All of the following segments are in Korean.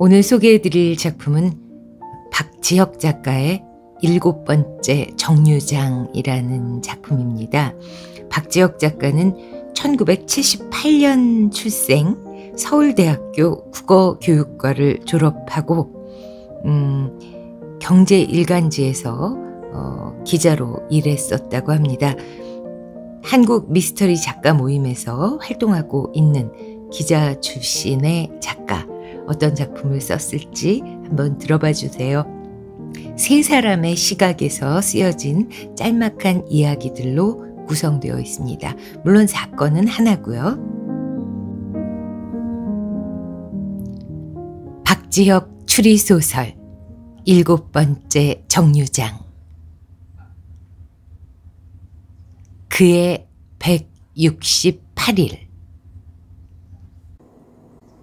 오늘 소개해드릴 작품은 박지혁 작가의 일곱 번째 정류장이라는 작품입니다. 박지혁 작가는 1978년 출생 서울대학교 국어교육과를 졸업하고 음, 경제 일간지에서 어, 기자로 일했었다고 합니다. 한국 미스터리 작가 모임에서 활동하고 있는 기자 출신의 작가 어떤 작품을 썼을지 한번 들어봐 주세요. 세 사람의 시각에서 쓰여진 짤막한 이야기들로 구성되어 있습니다. 물론 사건은 하나고요. 박지혁 추리소설 일곱 번째 정류장 그의 168일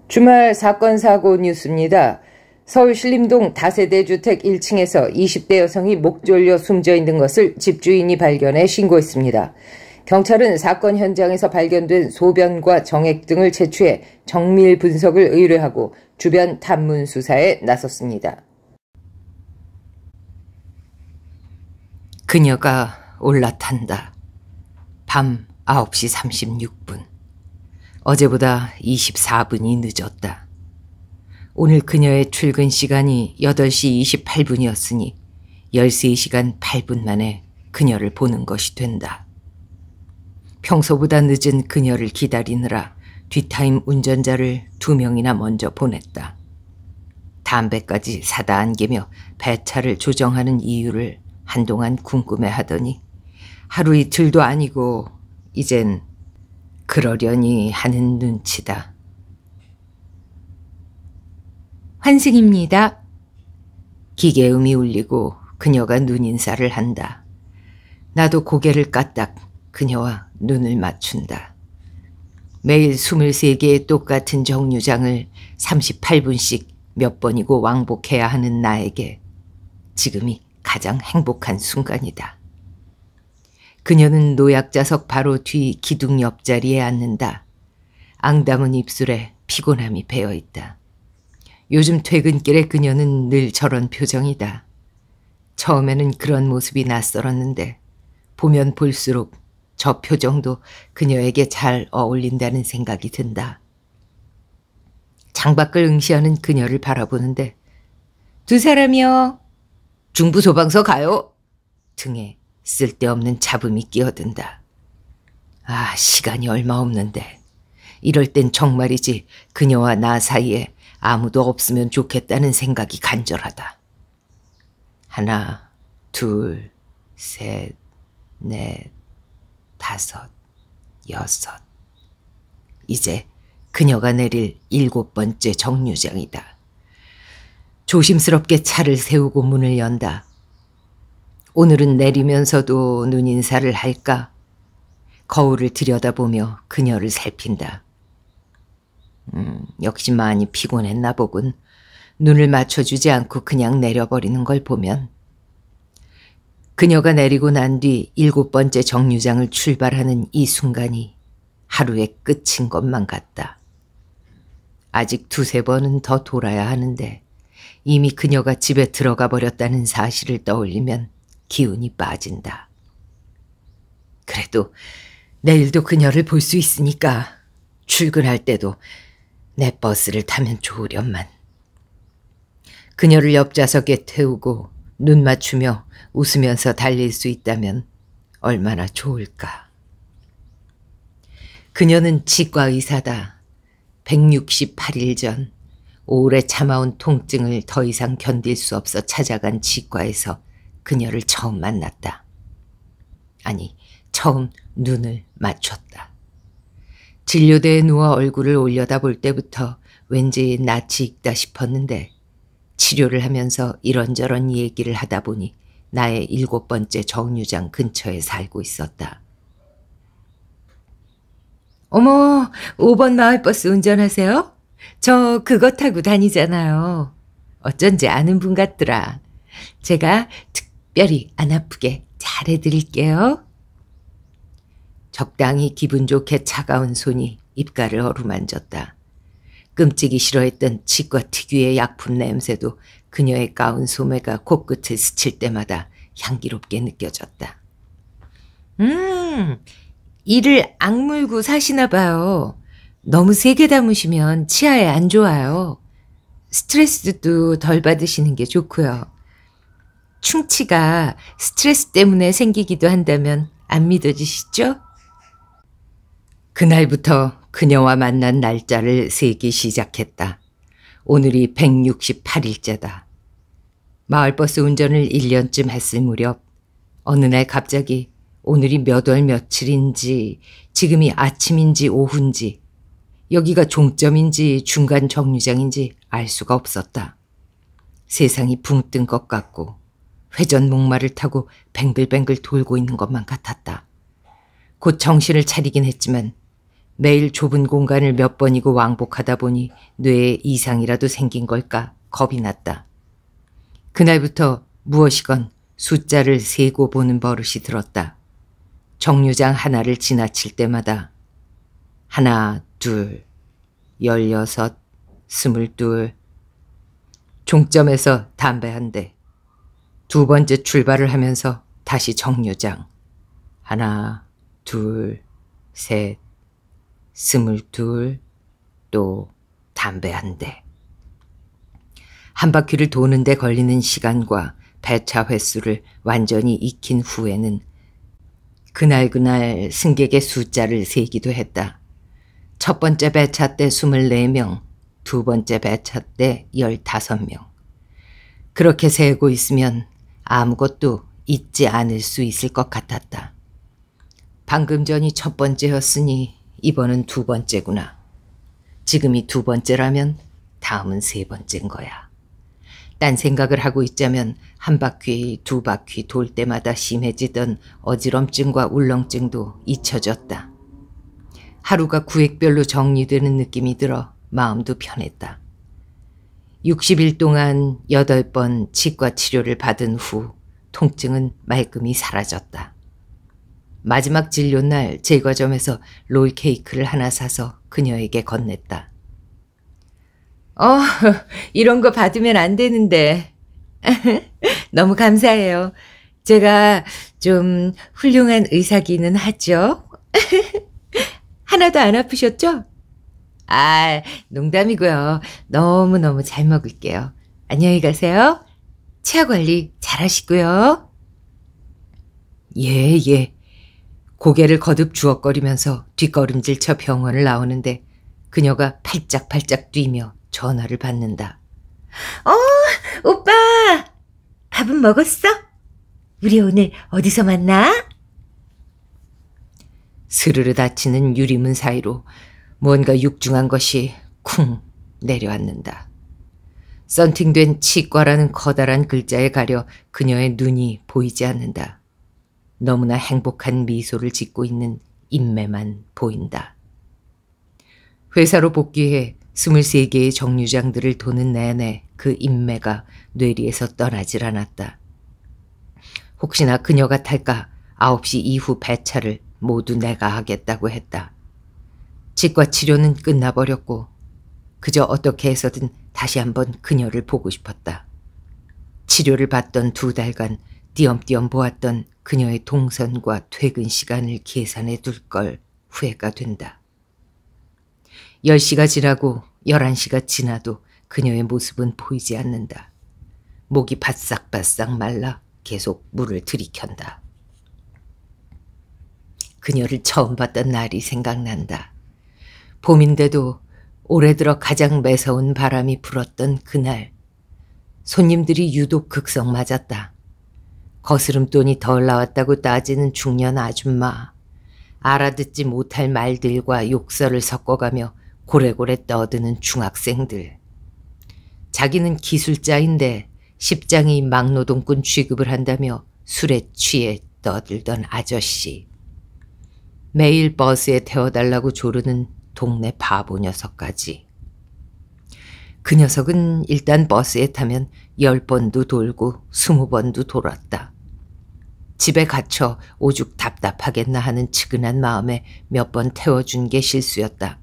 주말 사건 사고 뉴스입니다. 서울 신림동 다세대 주택 1층에서 20대 여성이 목 졸려 숨져 있는 것을 집주인이 발견해 신고했습니다. 경찰은 사건 현장에서 발견된 소변과 정액 등을 채취해 정밀 분석을 의뢰하고 주변 탐문 수사에 나섰습니다. 그녀가 올라탄다. 밤 9시 36분. 어제보다 24분이 늦었다. 오늘 그녀의 출근 시간이 8시 28분이었으니 13시간 8분 만에 그녀를 보는 것이 된다. 평소보다 늦은 그녀를 기다리느라 뒷타임 운전자를 두 명이나 먼저 보냈다. 담배까지 사다 안기며 배차를 조정하는 이유를 한동안 궁금해하더니 하루 이틀도 아니고 이젠 그러려니 하는 눈치다. 환승입니다. 기계음이 울리고 그녀가 눈인사를 한다. 나도 고개를 까딱 그녀와 눈을 맞춘다. 매일 23개의 똑같은 정류장을 38분씩 몇 번이고 왕복해야 하는 나에게 지금이 가장 행복한 순간이다. 그녀는 노약자석 바로 뒤 기둥 옆자리에 앉는다. 앙담은 입술에 피곤함이 배어 있다. 요즘 퇴근길에 그녀는 늘 저런 표정이다. 처음에는 그런 모습이 낯설었는데 보면 볼수록 저 표정도 그녀에게 잘 어울린다는 생각이 든다. 장밖을 응시하는 그녀를 바라보는데 두 사람이요. 중부소방서 가요. 등에 쓸데없는 잡음이 끼어든다. 아, 시간이 얼마 없는데. 이럴 땐 정말이지 그녀와 나 사이에 아무도 없으면 좋겠다는 생각이 간절하다. 하나, 둘, 셋, 넷, 다섯, 여섯. 이제 그녀가 내릴 일곱 번째 정류장이다. 조심스럽게 차를 세우고 문을 연다. 오늘은 내리면서도 눈인사를 할까? 거울을 들여다보며 그녀를 살핀다. 음, 역시 많이 피곤했나 보군. 눈을 맞춰주지 않고 그냥 내려버리는 걸 보면. 그녀가 내리고 난 뒤 일곱 번째 정류장을 출발하는 이 순간이 하루의 끝인 것만 같다. 아직 두세 번은 더 돌아야 하는데 이미 그녀가 집에 들어가 버렸다는 사실을 떠올리면 기운이 빠진다. 그래도 내일도 그녀를 볼 수 있으니까 출근할 때도 내 버스를 타면 좋으련만. 그녀를 옆좌석에 태우고 눈 맞추며 웃으면서 달릴 수 있다면 얼마나 좋을까. 그녀는 치과의사다. 168일 전 오래 참아온 통증을 더 이상 견딜 수 없어 찾아간 치과에서 그녀를 처음 만났다. 아니, 처음 눈을 맞췄다. 진료대에 누워 얼굴을 올려다 볼 때부터 왠지 낯이 익다 싶었는데 치료를 하면서 이런저런 얘기를 하다 보니 나의 일곱 번째 정류장 근처에 살고 있었다. 어머, 5번 마을버스 운전하세요? 저 그거 타고 다니잖아요. 어쩐지 아는 분 같더라. 제가 특 뼈리 안 아프게 잘해드릴게요. 적당히 기분 좋게 차가운 손이 입가를 어루만졌다. 끔찍이 싫어했던 치과 특유의 약품 냄새도 그녀의 가운 소매가 코끝을 스칠 때마다 향기롭게 느껴졌다. 음, 이를 악물고 사시나 봐요. 너무 세게 담으시면 치아에 안 좋아요. 스트레스도 덜 받으시는 게 좋고요. 충치가 스트레스 때문에 생기기도 한다면 안 믿어지시죠? 그날부터 그녀와 만난 날짜를 세기 시작했다. 오늘이 168일째다. 마을버스 운전을 1년쯤 했을 무렵 어느 날 갑자기 오늘이 몇 월 며칠인지 지금이 아침인지 오후인지 여기가 종점인지 중간 정류장인지 알 수가 없었다. 세상이 붕 뜬 것 같고 회전 목마를 타고 뱅글뱅글 돌고 있는 것만 같았다. 곧 정신을 차리긴 했지만 매일 좁은 공간을 몇 번이고 왕복하다 보니 뇌에 이상이라도 생긴 걸까 겁이 났다. 그날부터 무엇이건 숫자를 세고 보는 버릇이 들었다. 정류장 하나를 지나칠 때마다 하나, 둘, 열여섯, 스물둘. 종점에서 담배 한 대, 두 번째 출발을 하면서 다시 정류장. 하나, 둘, 셋, 스물둘, 또 담배 한 대. 한 바퀴를 도는데 걸리는 시간과 배차 횟수를 완전히 익힌 후에는 그날그날 승객의 숫자를 세기도 했다. 첫 번째 배차 때 24명, 두 번째 배차 때 15명. 그렇게 세고 있으면 아무것도 잊지 않을 수 있을 것 같았다. 방금 전이 첫 번째였으니 이번은 두 번째구나. 지금이 두 번째라면 다음은 세 번째인 거야. 딴 생각을 하고 있자면 한 바퀴 두 바퀴 돌 때마다 심해지던 어지럼증과 울렁증도 잊혀졌다. 하루가 구획별로 정리되는 느낌이 들어 마음도 편했다. 60일 동안 8번 치과 치료를 받은 후 통증은 말끔히 사라졌다. 마지막 진료 날 제과점에서 롤 케이크를 하나 사서 그녀에게 건넸다. 어, 이런 거 받으면 안 되는데. 너무 감사해요. 제가 좀 훌륭한 의사기는 하죠. 하나도 안 아프셨죠? 아, 농담이고요. 너무너무 잘 먹을게요. 안녕히 가세요. 치아 관리 잘 하시고요. 예, 예. 고개를 거듭 주걱거리면서 뒷걸음질 쳐 병원을 나오는데 그녀가 팔짝팔짝 뛰며 전화를 받는다. 어, 오빠! 밥은 먹었어? 우리 오늘 어디서 만나? 스르르 닫히는 유리문 사이로 무언가 육중한 것이 쿵 내려앉는다. 썬팅된 치과라는 커다란 글자에 가려 그녀의 눈이 보이지 않는다. 너무나 행복한 미소를 짓고 있는 인매만 보인다. 회사로 복귀해 23개의 정류장들을 도는 내내 그 인매가 뇌리에서 떠나질 않았다. 혹시나 그녀가 탈까 9시 이후 배차를 모두 내가 하겠다고 했다. 치과 치료는 끝나버렸고 그저 어떻게 해서든 다시 한번 그녀를 보고 싶었다. 치료를 받던 두 달간 띄엄띄엄 보았던 그녀의 동선과 퇴근 시간을 계산해 둘 걸 후회가 된다. 10시가 지나고 11시가 지나도 그녀의 모습은 보이지 않는다. 목이 바싹바싹 말라 계속 물을 들이켠다. 그녀를 처음 봤던 날이 생각난다. 봄인데도 올해 들어 가장 매서운 바람이 불었던 그날 손님들이 유독 극성 맞았다. 거스름돈이 덜 나왔다고 따지는 중년 아줌마. 알아듣지 못할 말들과 욕설을 섞어가며 고래고래 떠드는 중학생들. 자기는 기술자인데 십장이 막노동꾼 취급을 한다며 술에 취해 떠들던 아저씨. 매일 버스에 태워달라고 조르는 동네 바보 녀석까지. 그 녀석은 일단 버스에 타면 열번도 돌고 스무 번도 돌았다. 집에 갇혀 오죽 답답하겠나 하는 측은한 마음에 몇 번 태워준 게 실수였다.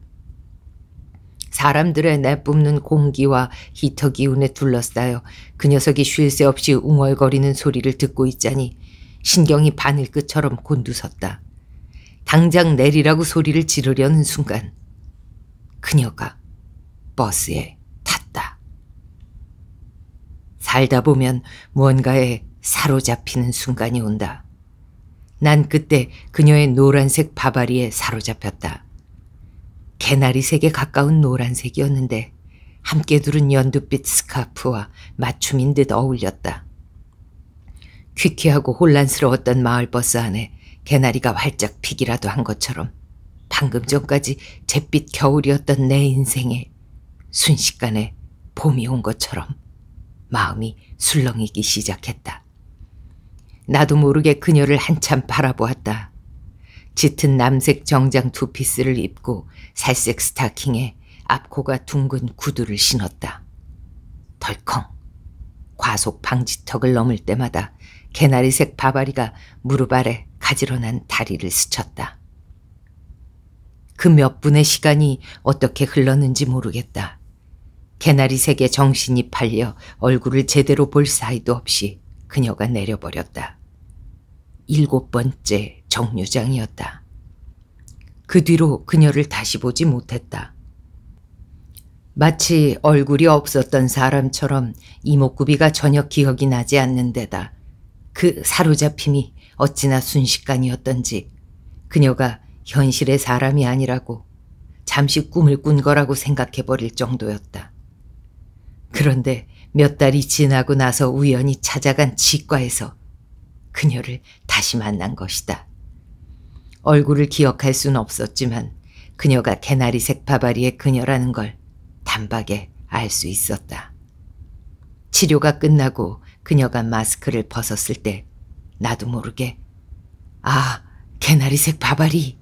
사람들의 내뿜는 공기와 히터 기운에 둘러싸여 그 녀석이 쉴 새 없이 웅얼거리는 소리를 듣고 있자니 신경이 바늘 끝처럼 곤두섰다. 당장 내리라고 소리를 지르려는 순간 그녀가 버스에 탔다. 살다 보면 무언가에 사로잡히는 순간이 온다. 난 그때 그녀의 노란색 바바리에 사로잡혔다. 개나리색에 가까운 노란색이었는데 함께 두른 연두빛 스카프와 맞춤인 듯 어울렸다. 퀴퀴하고 혼란스러웠던 마을버스 안에 개나리가 활짝 피기라도 한 것처럼 방금 전까지 잿빛 겨울이었던 내 인생에 순식간에 봄이 온 것처럼 마음이 술렁이기 시작했다. 나도 모르게 그녀를 한참 바라보았다. 짙은 남색 정장 투피스를 입고 살색 스타킹에 앞코가 둥근 구두를 신었다. 덜컹. 과속 방지턱을 넘을 때마다 개나리색 바바리가 무릎 아래 가지런한 다리를 스쳤다. 그몇 분의 시간이 어떻게 흘렀는지 모르겠다. 개나리 색에 정신이 팔려 얼굴을 제대로 볼 사이도 없이 그녀가 내려버렸다. 일곱 번째 정류장이었다. 그 뒤로 그녀를 다시 보지 못했다. 마치 얼굴이 없었던 사람처럼 이목구비가 전혀 기억이 나지 않는데다 그 사로잡힘이 어찌나 순식간이었던지 그녀가 현실의 사람이 아니라고 잠시 꿈을 꾼 거라고 생각해버릴 정도였다. 그런데 몇 달이 지나고 나서 우연히 찾아간 치과에서 그녀를 다시 만난 것이다. 얼굴을 기억할 순 없었지만 그녀가 개나리색 바바리의 그녀라는 걸 단박에 알 수 있었다. 치료가 끝나고 그녀가 마스크를 벗었을 때 나도 모르게 아 개나리색 바바리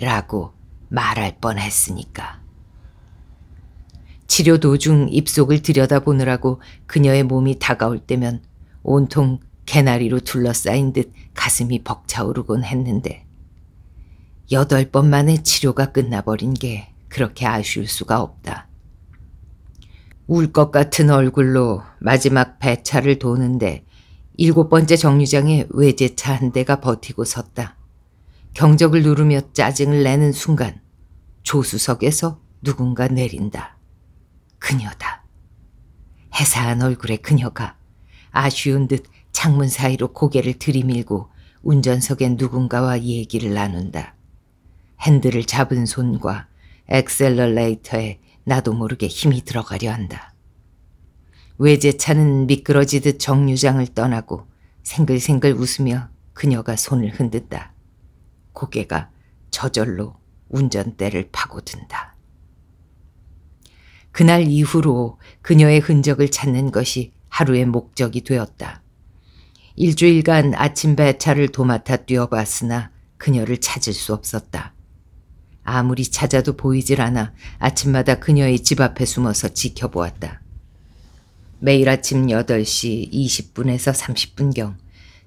라고 말할 뻔했으니까. 치료 도중 입속을 들여다보느라고 그녀의 몸이 다가올 때면 온통 개나리로 둘러싸인 듯 가슴이 벅차오르곤 했는데 여덟 번 만에 치료가 끝나버린 게 그렇게 아쉬울 수가 없다. 울 것 같은 얼굴로 마지막 배차를 도는데 일곱 번째 정류장에 외제차 한 대가 버티고 섰다. 경적을 누르며 짜증을 내는 순간 조수석에서 누군가 내린다. 그녀다. 해사한 얼굴의 그녀가 아쉬운 듯 창문 사이로 고개를 들이밀고 운전석에 누군가와 얘기를 나눈다. 핸들을 잡은 손과 엑셀러레이터에 나도 모르게 힘이 들어가려 한다. 외제차는 미끄러지듯 정류장을 떠나고 생글생글 웃으며 그녀가 손을 흔든다. 고개가 저절로 운전대를 파고든다. 그날 이후로 그녀의 흔적을 찾는 것이 하루의 목적이 되었다. 일주일간 아침 배차를 도맡아 뛰어봤으나 그녀를 찾을 수 없었다. 아무리 찾아도 보이질 않아 아침마다 그녀의 집 앞에 숨어서 지켜보았다. 매일 아침 8시 20분에서 30분경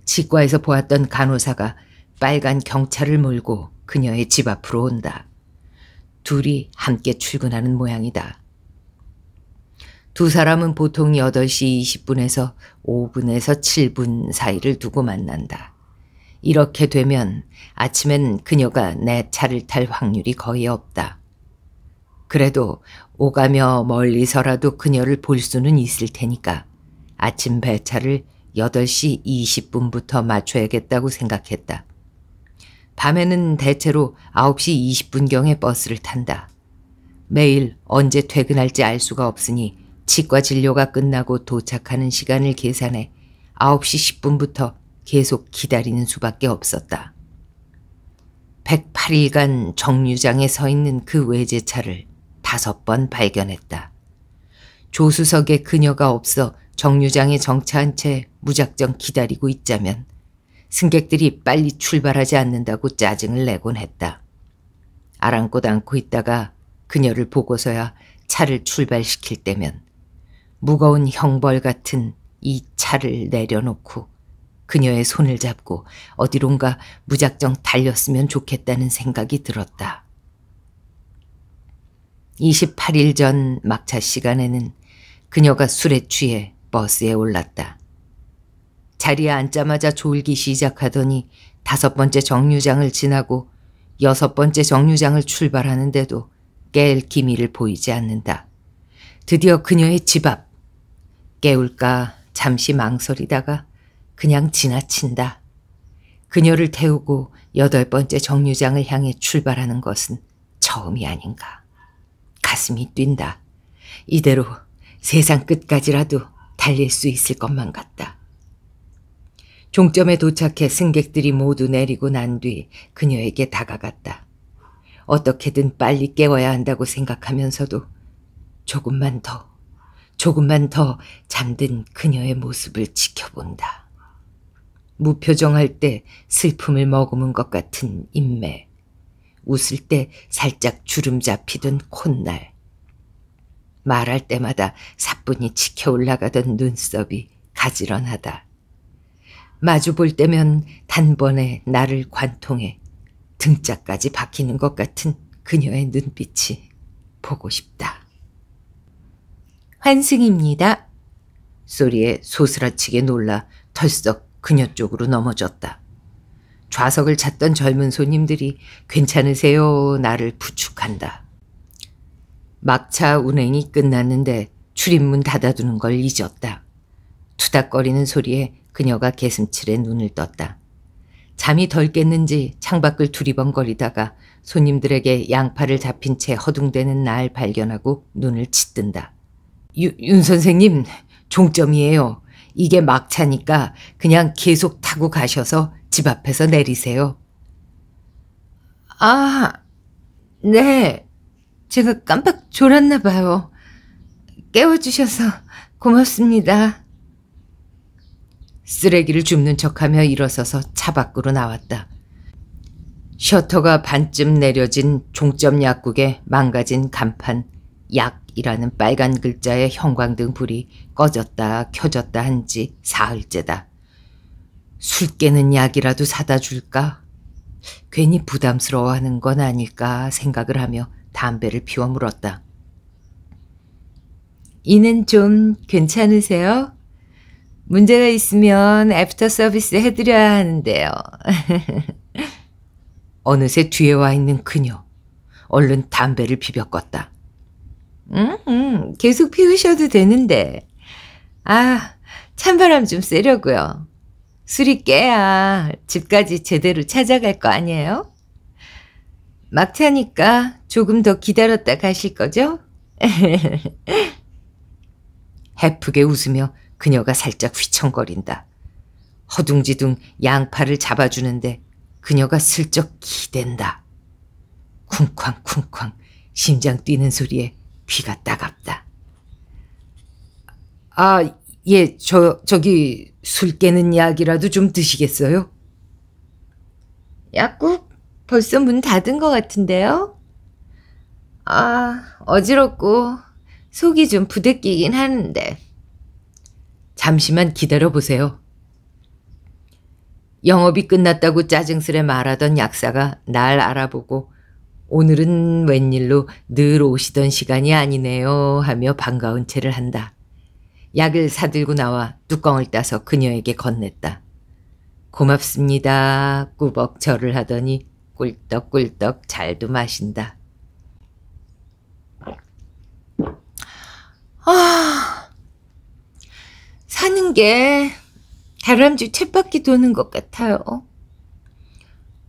치과에서 보았던 간호사가 빨간 경찰을 몰고 그녀의 집 앞으로 온다. 둘이 함께 출근하는 모양이다. 두 사람은 보통 8시 20분에서 5분에서 7분 사이를 두고 만난다. 이렇게 되면 아침엔 그녀가 내 차를 탈 확률이 거의 없다. 그래도 오가며 멀리서라도 그녀를 볼 수는 있을 테니까 아침 배차를 8시 20분부터 맞춰야겠다고 생각했다. 밤에는 대체로 9시 20분경에 버스를 탄다. 매일 언제 퇴근할지 알 수가 없으니 치과 진료가 끝나고 도착하는 시간을 계산해 9시 10분부터 계속 기다리는 수밖에 없었다. 108일간 정류장에 서 있는 그 외제차를 다섯 번 발견했다. 조수석에 그녀가 없어 정류장에 정차한 채 무작정 기다리고 있자면 승객들이 빨리 출발하지 않는다고 짜증을 내곤 했다. 아랑곳 않고 있다가 그녀를 보고서야 차를 출발시킬 때면 무거운 형벌 같은 이 차를 내려놓고 그녀의 손을 잡고 어디론가 무작정 달렸으면 좋겠다는 생각이 들었다. 28일 전 막차 시간에는 그녀가 술에 취해 버스에 올랐다. 자리에 앉자마자 졸기 시작하더니 다섯 번째 정류장을 지나고 여섯 번째 정류장을 출발하는데도 깰 기미를 보이지 않는다. 드디어 그녀의 집 앞. 깨울까 잠시 망설이다가 그냥 지나친다. 그녀를 태우고 여덟 번째 정류장을 향해 출발하는 것은 처음이 아닌가. 가슴이 뛴다. 이대로 세상 끝까지라도 달릴 수 있을 것만 같다. 종점에 도착해 승객들이 모두 내리고 난 뒤 그녀에게 다가갔다. 어떻게든 빨리 깨워야 한다고 생각하면서도 조금만 더, 조금만 더 잠든 그녀의 모습을 지켜본다. 무표정할 때 슬픔을 머금은 것 같은 인매, 웃을 때 살짝 주름 잡히던 콧날, 말할 때마다 사뿐히 치켜 올라가던 눈썹이 가지런하다. 마주 볼 때면 단번에 나를 관통해 등짝까지 박히는 것 같은 그녀의 눈빛이 보고 싶다. 환승입니다. 소리에 소스라치게 놀라 털썩 그녀 쪽으로 넘어졌다. 좌석을 찾던 젊은 손님들이 괜찮으세요 나를 부축한다. 막차 운행이 끝났는데 출입문 닫아두는 걸 잊었다. 투닥거리는 소리에 그녀가 개슴칠에 눈을 떴다. 잠이 덜 깼는지 창밖을 두리번거리다가 손님들에게 양팔을 잡힌 채 허둥대는 날 발견하고 눈을 치뜬다. 유, 윤 선생님, 종점이에요. 이게 막차니까 그냥 계속 타고 가셔서 집 앞에서 내리세요. 아, 네. 제가 깜빡 졸았나 봐요. 깨워주셔서 고맙습니다. 쓰레기를 줍는 척하며 일어서서 차 밖으로 나왔다. 셔터가 반쯤 내려진 종점 약국의 망가진 간판 약이라는 빨간 글자의 형광등 불이 꺼졌다 켜졌다 한지 사흘째다. 술 깨는 약이라도 사다 줄까? 괜히 부담스러워하는 건 아닐까 생각을 하며 담배를 피워 물었다. 이는 좀 괜찮으세요? 문제가 있으면 애프터 서비스 해드려야 하는데요. 어느새 뒤에 와 있는 그녀. 얼른 담배를 비벼껐다. 음, 음, 계속 피우셔도 되는데. 아, 찬바람 좀 쐬려고요. 술이 깨야 집까지 제대로 찾아갈 거 아니에요? 막차니까 조금 더 기다렸다 가실 거죠? 해프게 웃으며 그녀가 살짝 휘청거린다. 허둥지둥 양팔을 잡아주는데 그녀가 슬쩍 기댄다. 쿵쾅쿵쾅 심장 뛰는 소리에 귀가 따갑다. 아, 예, 저, 저기 술 깨는 약이라도 좀 드시겠어요? 약국 벌써 문 닫은 것 같은데요? 아, 어지럽고 속이 좀 부대끼긴 하는데. 잠시만 기다려 보세요. 영업이 끝났다고 짜증스레 말하던 약사가 날 알아보고 오늘은 웬일로 늘 오시던 시간이 아니네요 하며 반가운 채를 한다. 약을 사들고 나와 뚜껑을 따서 그녀에게 건넸다. 고맙습니다. 꾸벅 절을 하더니 꿀떡꿀떡 잘도 마신다. 아... 사는 게 다람쥐 쳇바퀴 도는 것 같아요.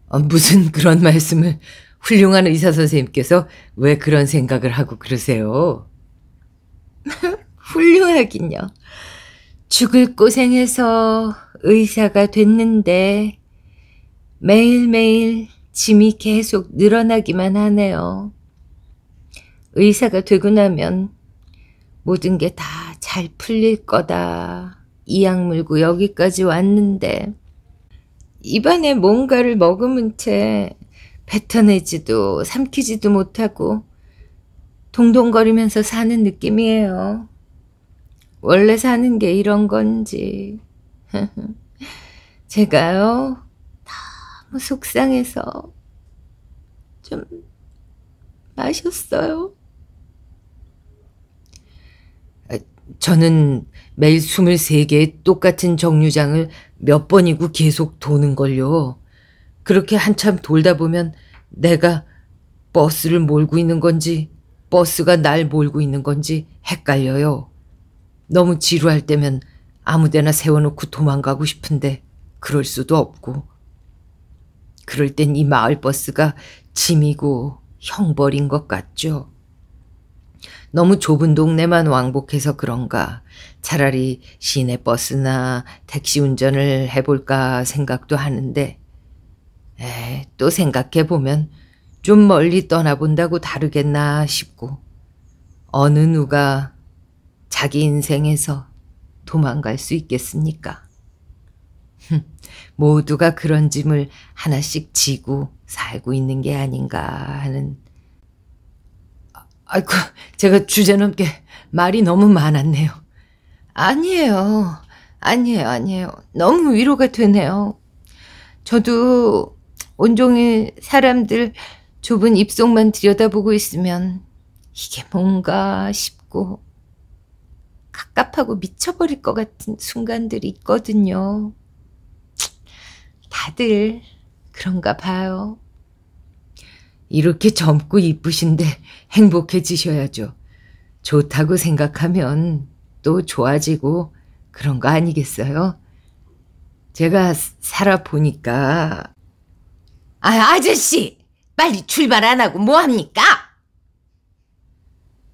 어, 무슨 그런 말씀을 훌륭한 의사 선생님께서 왜 그런 생각을 하고 그러세요? 훌륭하긴요. 죽을 고생해서 의사가 됐는데 매일매일 짐이 계속 늘어나기만 하네요. 의사가 되고 나면 모든 게다 잘 풀릴 거다. 이약물고 여기까지 왔는데 입안에 뭔가를 머금은 채 뱉어내지도 삼키지도 못하고 동동거리면서 사는 느낌이에요. 원래 사는 게 이런 건지. 제가요, 너무 속상해서 좀 마셨어요. 저는 매일 23개의 똑같은 정류장을 몇 번이고 계속 도는 걸요. 그렇게 한참 돌다 보면 내가 버스를 몰고 있는 건지 버스가 날 몰고 있는 건지 헷갈려요. 너무 지루할 때면 아무 데나 세워놓고 도망가고 싶은데 그럴 수도 없고. 그럴 땐 이 마을버스가 짐이고 형벌인 것 같죠. 너무 좁은 동네만 왕복해서 그런가 차라리 시내 버스나 택시 운전을 해볼까 생각도 하는데 에, 또 생각해보면 좀 멀리 떠나본다고 다르겠나 싶고 어느 누가 자기 인생에서 도망갈 수 있겠습니까? 모두가 그런 짐을 하나씩 지고 살고 있는 게 아닌가 하는 아이고, 제가 주제넘게 말이 너무 많았네요. 아니에요. 아니에요, 아니에요. 너무 위로가 되네요. 저도 온종일 사람들 좁은 입속만 들여다보고 있으면 이게 뭔가 싶고 갑갑하고 미쳐버릴 것 같은 순간들이 있거든요. 다들 그런가 봐요. 이렇게 젊고 이쁘신데 행복해지셔야죠. 좋다고 생각하면 또 좋아지고 그런 거 아니겠어요? 제가 살아보니까 아, 아저씨! 빨리 출발 안 하고 뭐 합니까?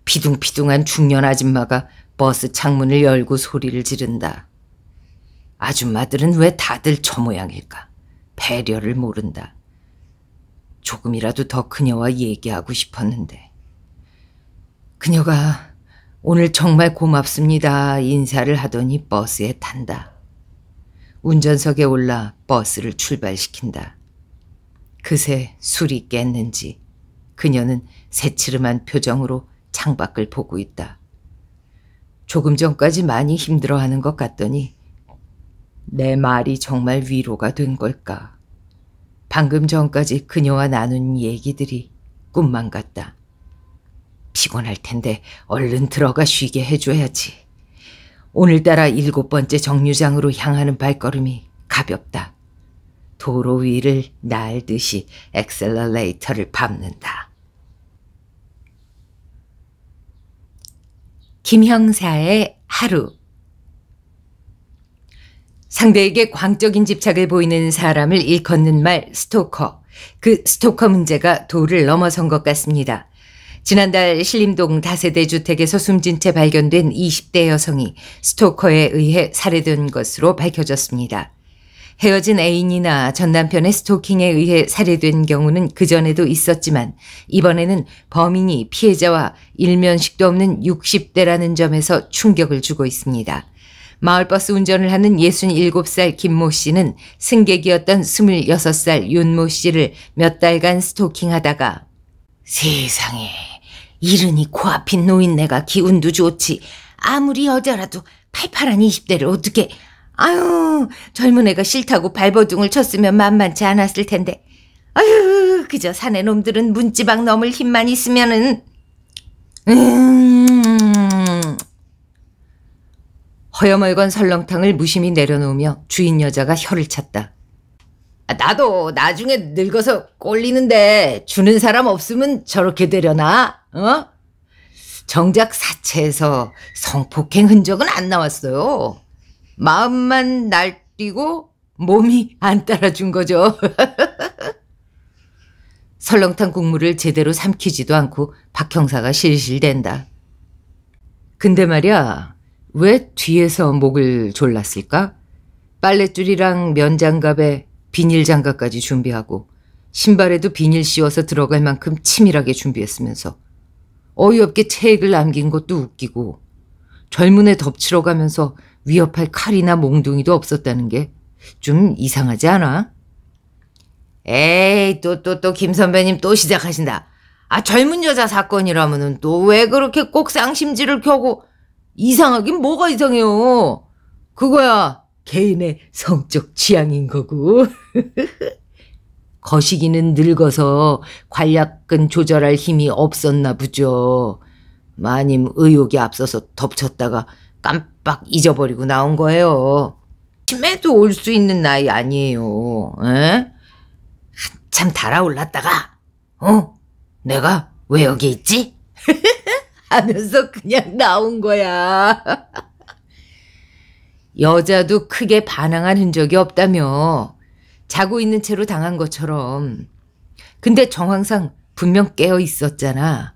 비둥비둥한 중년 아줌마가 버스 창문을 열고 소리를 지른다. 아줌마들은 왜 다들 저 모양일까? 배려를 모른다. 조금이라도 더 그녀와 얘기하고 싶었는데. 그녀가 오늘 정말 고맙습니다. 인사를 하더니 버스에 탄다. 운전석에 올라 버스를 출발시킨다. 그새 술이 깼는지 그녀는 새치름한 표정으로 창밖을 보고 있다. 조금 전까지 많이 힘들어하는 것 같더니 내 말이 정말 위로가 된 걸까. 방금 전까지 그녀와 나눈 얘기들이 꿈만 같다. 피곤할 텐데 얼른 들어가 쉬게 해줘야지. 오늘따라 일곱 번째 정류장으로 향하는 발걸음이 가볍다. 도로 위를 날듯이 엑셀러레이터를 밟는다. 김형사의 하루 상대에게 광적인 집착을 보이는 사람을 일컫는 말 스토커. 그 스토커 문제가 도를 넘어선 것 같습니다. 지난달 신림동 다세대 주택에서 숨진 채 발견된 20대 여성이 스토커에 의해 살해된 것으로 밝혀졌습니다. 헤어진 애인이나 전 남편의 스토킹에 의해 살해된 경우는 그전에도 있었지만 이번에는 범인이 피해자와 일면식도 없는 60대라는 점에서 충격을 주고 있습니다. 마을버스 운전을 하는 67살 김모 씨는 승객이었던 26살 윤모 씨를 몇 달간 스토킹하다가 세상에 이른이 코앞인 노인네가 기운도 좋지 아무리 여자라도 팔팔한 20대를 어떻게 아유 젊은 애가 싫다고 발버둥을 쳤으면 만만치 않았을 텐데 아유 그저 사내 놈들은 문지방 넘을 힘만 있으면은 음 허여멀건 설렁탕을 무심히 내려놓으며 주인 여자가 혀를 찼다. 아, 나도 나중에 늙어서 꼴리는데 주는 사람 없으면 저렇게 되려나? 어? 정작 사체에서 성폭행 흔적은 안 나왔어요. 마음만 날뛰고 몸이 안 따라준 거죠. 설렁탕 국물을 제대로 삼키지도 않고 박 형사가 실실댄다. 근데 말이야 왜 뒤에서 목을 졸랐을까? 빨랫줄이랑 면장갑에 비닐장갑까지 준비하고 신발에도 비닐 씌워서 들어갈 만큼 치밀하게 준비했으면서 어이없게 책을 남긴 것도 웃기고 젊은에 덮치러 가면서 위협할 칼이나 몽둥이도 없었다는 게 좀 이상하지 않아? 에이 또 또 또 김 선배님 또 시작하신다. 아 젊은 여자 사건이라면은 또 왜 그렇게 꼭 쌍심지를 켜고 이상하긴 뭐가 이상해요. 그거야 개인의 성적 취향인 거고. 거시기는 늙어서 관략근 조절할 힘이 없었나 보죠. 마님 의욕이 앞서서 덮쳤다가 깜빡 잊어버리고 나온 거예요. 치에도올 수 있는 나이 아니에요. 에? 한참 달아올랐다가 어? 내가 왜 여기 있지? 하면서 그냥 나온 거야. 여자도 크게 반항한 흔적이 없다며 자고 있는 채로 당한 것처럼. 근데 정황상 분명 깨어 있었잖아.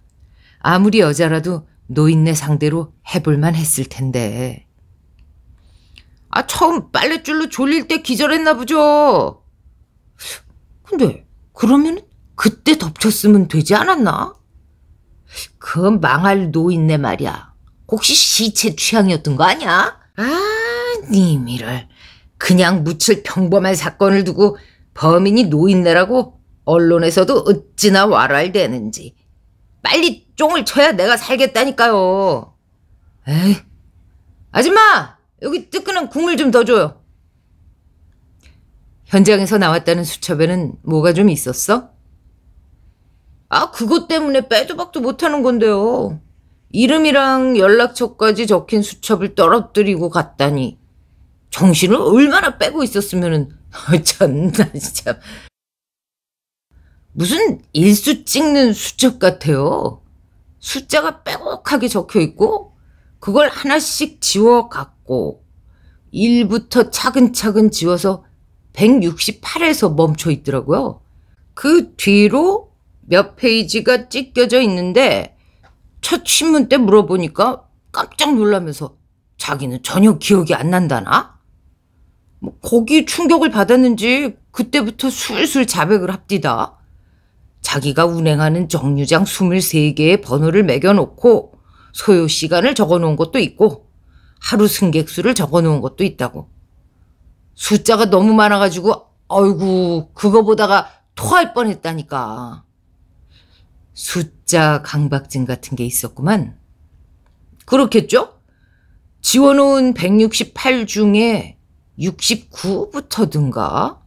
아무리 여자라도 노인네 상대로 해볼만 했을 텐데. 아, 처음 빨랫줄로 졸릴 때 기절했나 보죠. 근데 그러면 그때 덮쳤으면 되지 않았나? 그 망할 노인네 말이야. 혹시 시체 취향이었던 거 아니야? 아, 니미를. 그냥 묻힐 평범한 사건을 두고 범인이 노인네라고 언론에서도 어찌나 왈왈대는지. 빨리 쫑을 쳐야 내가 살겠다니까요. 에이. 아줌마! 여기 뜨끈한 국물 좀 더 줘요. 현장에서 나왔다는 수첩에는 뭐가 좀 있었어? 아, 그것 때문에 빼도 박도 못하는 건데요. 이름이랑 연락처까지 적힌 수첩을 떨어뜨리고 갔다니. 정신을 얼마나 빼고 있었으면은, 참나, 진짜. 무슨 일수 찍는 수첩 같아요. 숫자가 빼곡하게 적혀 있고, 그걸 하나씩 지워 갖고, 1부터 차근차근 지워서 168에서 멈춰 있더라고요. 그 뒤로 몇 페이지가 찢겨져 있는데 첫 신문 때 물어보니까 깜짝 놀라면서 자기는 전혀 기억이 안 난다나? 뭐 거기 충격을 받았는지 그때부터 술술 자백을 합디다. 자기가 운행하는 정류장 23개의 번호를 매겨놓고 소요 시간을 적어놓은 것도 있고 하루 승객수를 적어놓은 것도 있다고. 숫자가 너무 많아가지고 아이고 그거 보다가 토할 뻔했다니까. 숫자 강박증 같은 게 있었구만. 그렇겠죠? 지워놓은 168 중에 69부터든가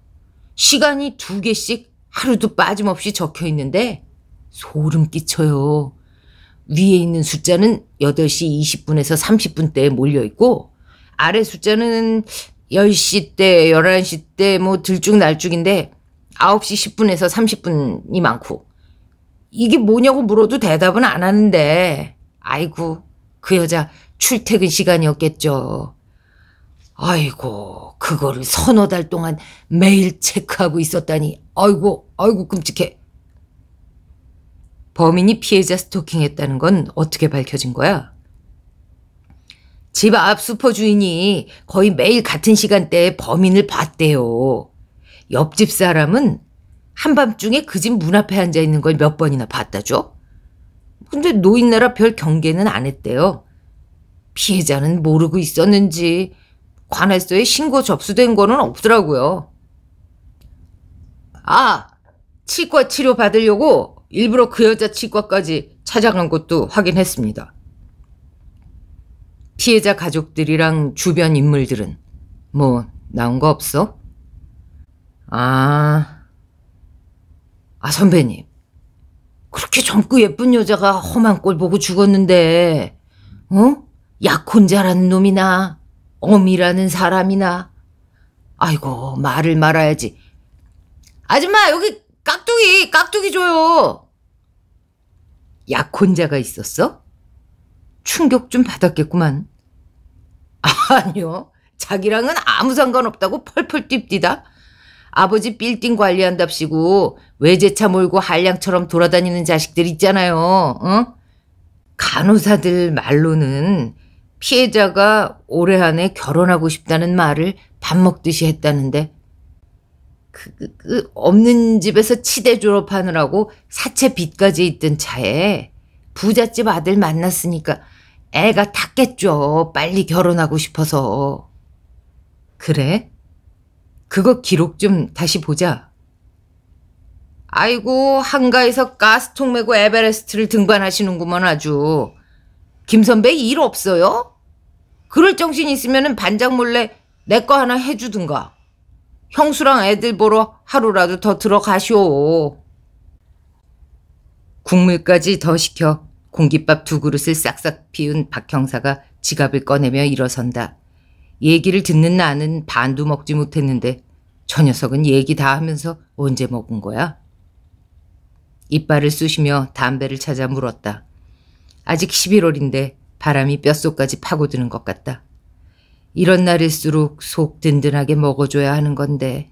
시간이 두 개씩 하루도 빠짐없이 적혀 있는데 소름 끼쳐요. 위에 있는 숫자는 8시 20분에서 30분 대에 몰려 있고 아래 숫자는 10시 때, 11시 때뭐 들쭉날쭉인데 9시 10분에서 30분이 많고 이게 뭐냐고 물어도 대답은 안 하는데 아이고 그 여자 출퇴근 시간이었겠죠. 아이고 그거를 서너 달 동안 매일 체크하고 있었다니 아이고 아이고 끔찍해. 범인이 피해자 스토킹했다는 건 어떻게 밝혀진 거야? 집 앞 슈퍼 주인이 거의 매일 같은 시간대에 범인을 봤대요. 옆집 사람은 한밤중에 그 집 문 앞에 앉아 있는 걸 몇 번이나 봤다죠. 근데 노인네라 별 경계는 안 했대요. 피해자는 모르고 있었는지 관할소에 신고 접수된 거는 없더라고요. 아, 치과 치료 받으려고 일부러 그 여자 치과까지 찾아간 것도 확인했습니다. 피해자 가족들이랑 주변 인물들은 뭐 나온 거 없어? 아, 아, 선배님. 그렇게 젊고 예쁜 여자가 험한 꼴 보고 죽었는데, 어? 약혼자라는 놈이나, 엄이라는 사람이나. 아이고, 말을 말아야지. 아줌마, 여기 깍두기, 깍두기 줘요. 약혼자가 있었어? 충격 좀 받았겠구만. 아니요. 자기랑은 아무 상관없다고 펄펄 뛰디다 아버지 빌딩 관리한답시고 외제차 몰고 한량처럼 돌아다니는 자식들 있잖아요. 어? 간호사들 말로는 피해자가 올해 안에 결혼하고 싶다는 말을 밥 먹듯이 했다는데 그, 그, 그 없는 집에서 치대 졸업하느라고 사채 빚까지 있던 차에 부잣집 아들 만났으니까 애가 탔겠죠. 빨리 결혼하고 싶어서. 그래? 그거 기록 좀 다시 보자. 아이고 한가에서 가스통 메고 에베레스트를 등반하시는구먼 아주. 김 선배 일 없어요? 그럴 정신 있으면 반장 몰래 내 거 하나 해주든가. 형수랑 애들 보러 하루라도 더 들어가시오. 국물까지 더 시켜 공깃밥 두 그릇을 싹싹 비운 박 형사가 지갑을 꺼내며 일어선다. 얘기를 듣는 나는 반도 먹지 못했는데 저 녀석은 얘기 다 하면서 언제 먹은 거야? 이빨을 쑤시며 담배를 찾아 물었다. 아직 11월인데 바람이 뼛속까지 파고드는 것 같다. 이런 날일수록 속 든든하게 먹어줘야 하는 건데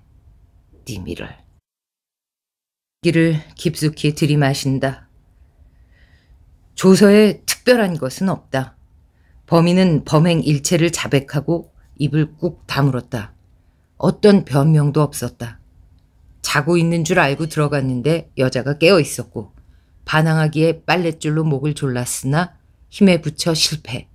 니미를. 기를 깊숙이 들이마신다. 조서에 특별한 것은 없다. 범인은 범행 일체를 자백하고 입을 꾹 다물었다. 어떤 변명도 없었다. 자고 있는 줄 알고 들어갔는데 여자가 깨어 있었고 반항하기에 빨랫줄로 목을 졸랐으나 힘에 붙여 실패.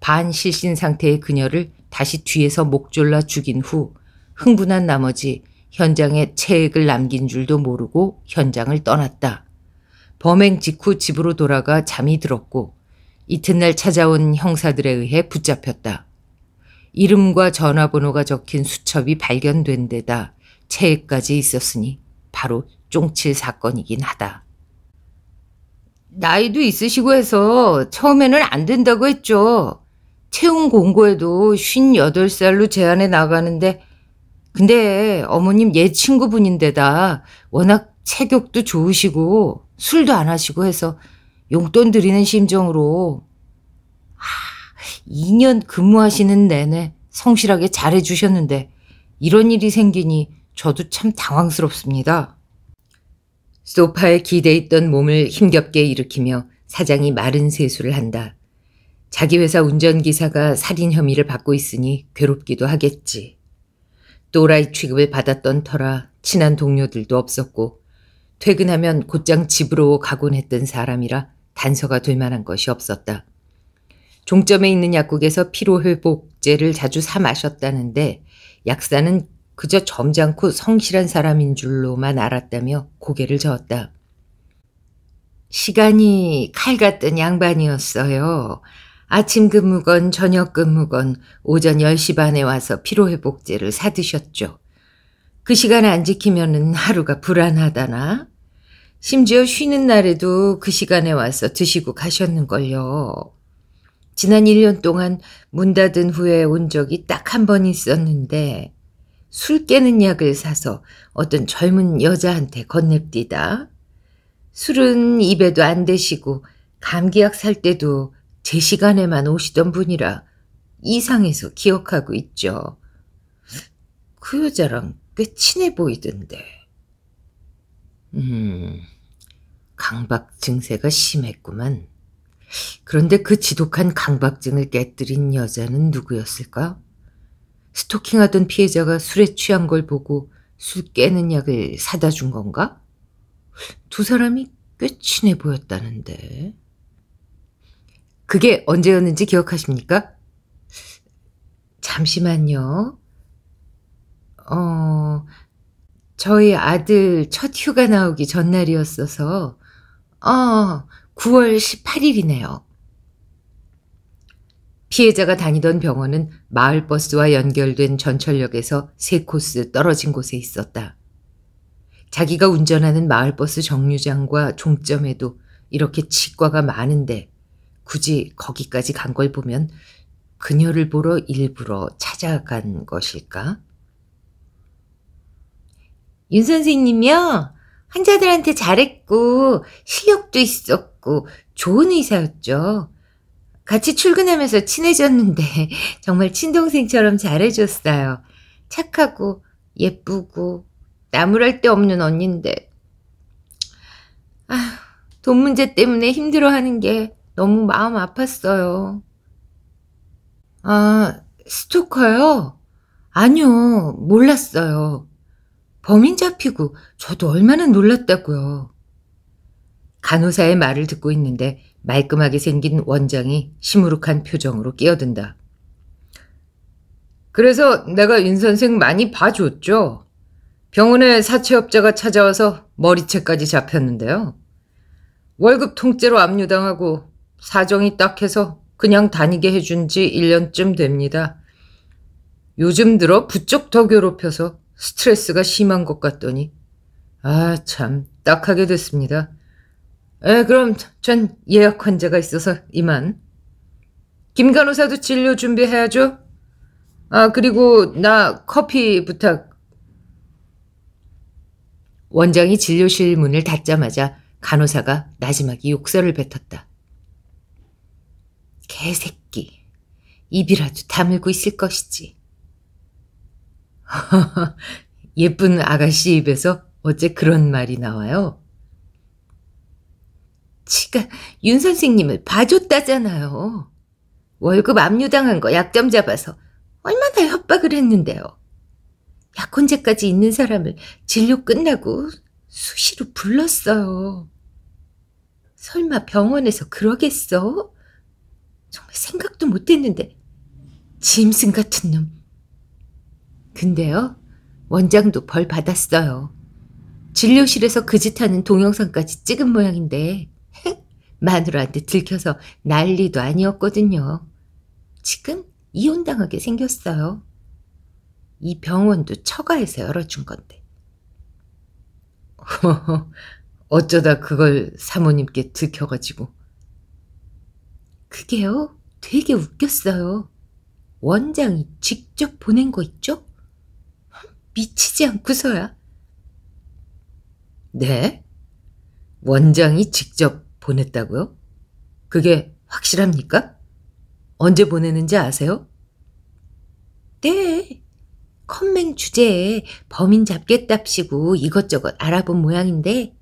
반실신 상태의 그녀를 다시 뒤에서 목 졸라 죽인 후 흥분한 나머지 현장에 체액을 남긴 줄도 모르고 현장을 떠났다. 범행 직후 집으로 돌아가 잠이 들었고 이튿날 찾아온 형사들에 의해 붙잡혔다. 이름과 전화번호가 적힌 수첩이 발견된 데다 체액까지 있었으니 바로 쫑칠 사건이긴 하다. 나이도 있으시고 해서 처음에는 안 된다고 했죠. 채용 공고에도 58살로 제안해 나가는데 근데 어머님 예 친구분인데다 워낙 체격도 좋으시고 술도 안 하시고 해서 용돈 드리는 심정으로 2년 근무하시는 내내 성실하게 잘해주셨는데 이런 일이 생기니 저도 참 당황스럽습니다. 소파에 기대 있던 몸을 힘겹게 일으키며 사장이 마른 세수를 한다. 자기 회사 운전기사가 살인 혐의를 받고 있으니 괴롭기도 하겠지. 또라이 취급을 받았던 터라 친한 동료들도 없었고 퇴근하면 곧장 집으로 가곤 했던 사람이라 단서가 될 만한 것이 없었다. 종점에 있는 약국에서 피로회복제를 자주 사 마셨다는데 약사는 그저 점잖고 성실한 사람인 줄로만 알았다며 고개를 저었다. 시간이 칼 같은 양반이었어요. 아침 근무건 저녁 근무건 오전 10시 반에 와서 피로회복제를 사드셨죠. 그 시간 안 지키면은 하루가 불안하다나? 심지어 쉬는 날에도 그 시간에 와서 드시고 가셨는걸요. 지난 1년 동안 문 닫은 후에 온 적이 딱 한 번 있었는데 술 깨는 약을 사서 어떤 젊은 여자한테 건넵디다. 술은 입에도 안 대시고 감기약 살 때도 제 시간에만 오시던 분이라 이상해서 기억하고 있죠. 그 여자랑 꽤 친해 보이던데. 음, 강박 증세가 심했구만. 그런데 그 지독한 강박증을 깨뜨린 여자는 누구였을까? 스토킹하던 피해자가 술에 취한 걸 보고 술 깨는 약을 사다 준 건가? 두 사람이 꽤 친해 보였다는데. 그게 언제였는지 기억하십니까? 잠시만요. 어, 저희 아들 첫 휴가 나오기 전날이었어서, 어, 9월 18일이네요. 피해자가 다니던 병원은 마을버스와 연결된 전철역에서 3 코스 떨어진 곳에 있었다. 자기가 운전하는 마을버스 정류장과 종점에도 이렇게 치과가 많은데 굳이 거기까지 간 걸 보면 그녀를 보러 일부러 찾아간 것일까? 윤 선생님이요? 환자들한테 잘했고 실력도 있었고 같고 좋은 의사였죠. 같이 출근하면서 친해졌는데 정말 친동생처럼 잘해줬어요. 착하고 예쁘고 나무랄 데 없는 언니인데 돈 문제 때문에 힘들어하는 게 너무 마음 아팠어요. 아, 스토커요? 아니요, 몰랐어요. 범인 잡히고 저도 얼마나 놀랐다고요. 간호사의 말을 듣고 있는데 말끔하게 생긴 원장이 시무룩한 표정으로 끼어든다. 그래서 내가 윤 선생 많이 봐줬죠. 병원에 사채업자가 찾아와서 머리채까지 잡혔는데요. 월급 통째로 압류당하고 사정이 딱해서 그냥 다니게 해준 지 1년쯤 됩니다. 요즘 들어 부쩍 더 괴롭혀서 스트레스가 심한 것 같더니 아 참 딱하게 됐습니다. 에, 그럼 전 예약 환자가 있어서 이만. 김 간호사도 진료 준비해야죠. 아, 그리고 나 커피 부탁. 원장이 진료실 문을 닫자마자 간호사가 나지막이 욕설을 뱉었다. 개새끼. 입이라도 다물고 있을 것이지. 예쁜 아가씨 입에서 어째 그런 말이 나와요? 지가 윤 선생님을 봐줬다잖아요. 월급 압류당한 거 약점 잡아서 얼마나 협박을 했는데요. 약혼제까지 있는 사람을 진료 끝나고 수시로 불렀어요. 설마 병원에서 그러겠어? 정말 생각도 못했는데 짐승 같은 놈. 근데요 원장도 벌 받았어요. 진료실에서 그 짓하는 동영상까지 찍은 모양인데 마누라한테 들켜서 난리도 아니었거든요. 지금 이혼당하게 생겼어요. 이 병원도 처가에서 열어준 건데. 어쩌다 그걸 사모님께 들켜가지고. 그게요, 되게 웃겼어요. 원장이 직접 보낸 거 있죠? 미치지 않고서야. 네? 원장이 직접 보냈다고요? 그게 확실합니까? 언제 보내는지 아세요? 네. 컴맹 주제에 범인 잡겠답시고 이것저것 알아본 모양인데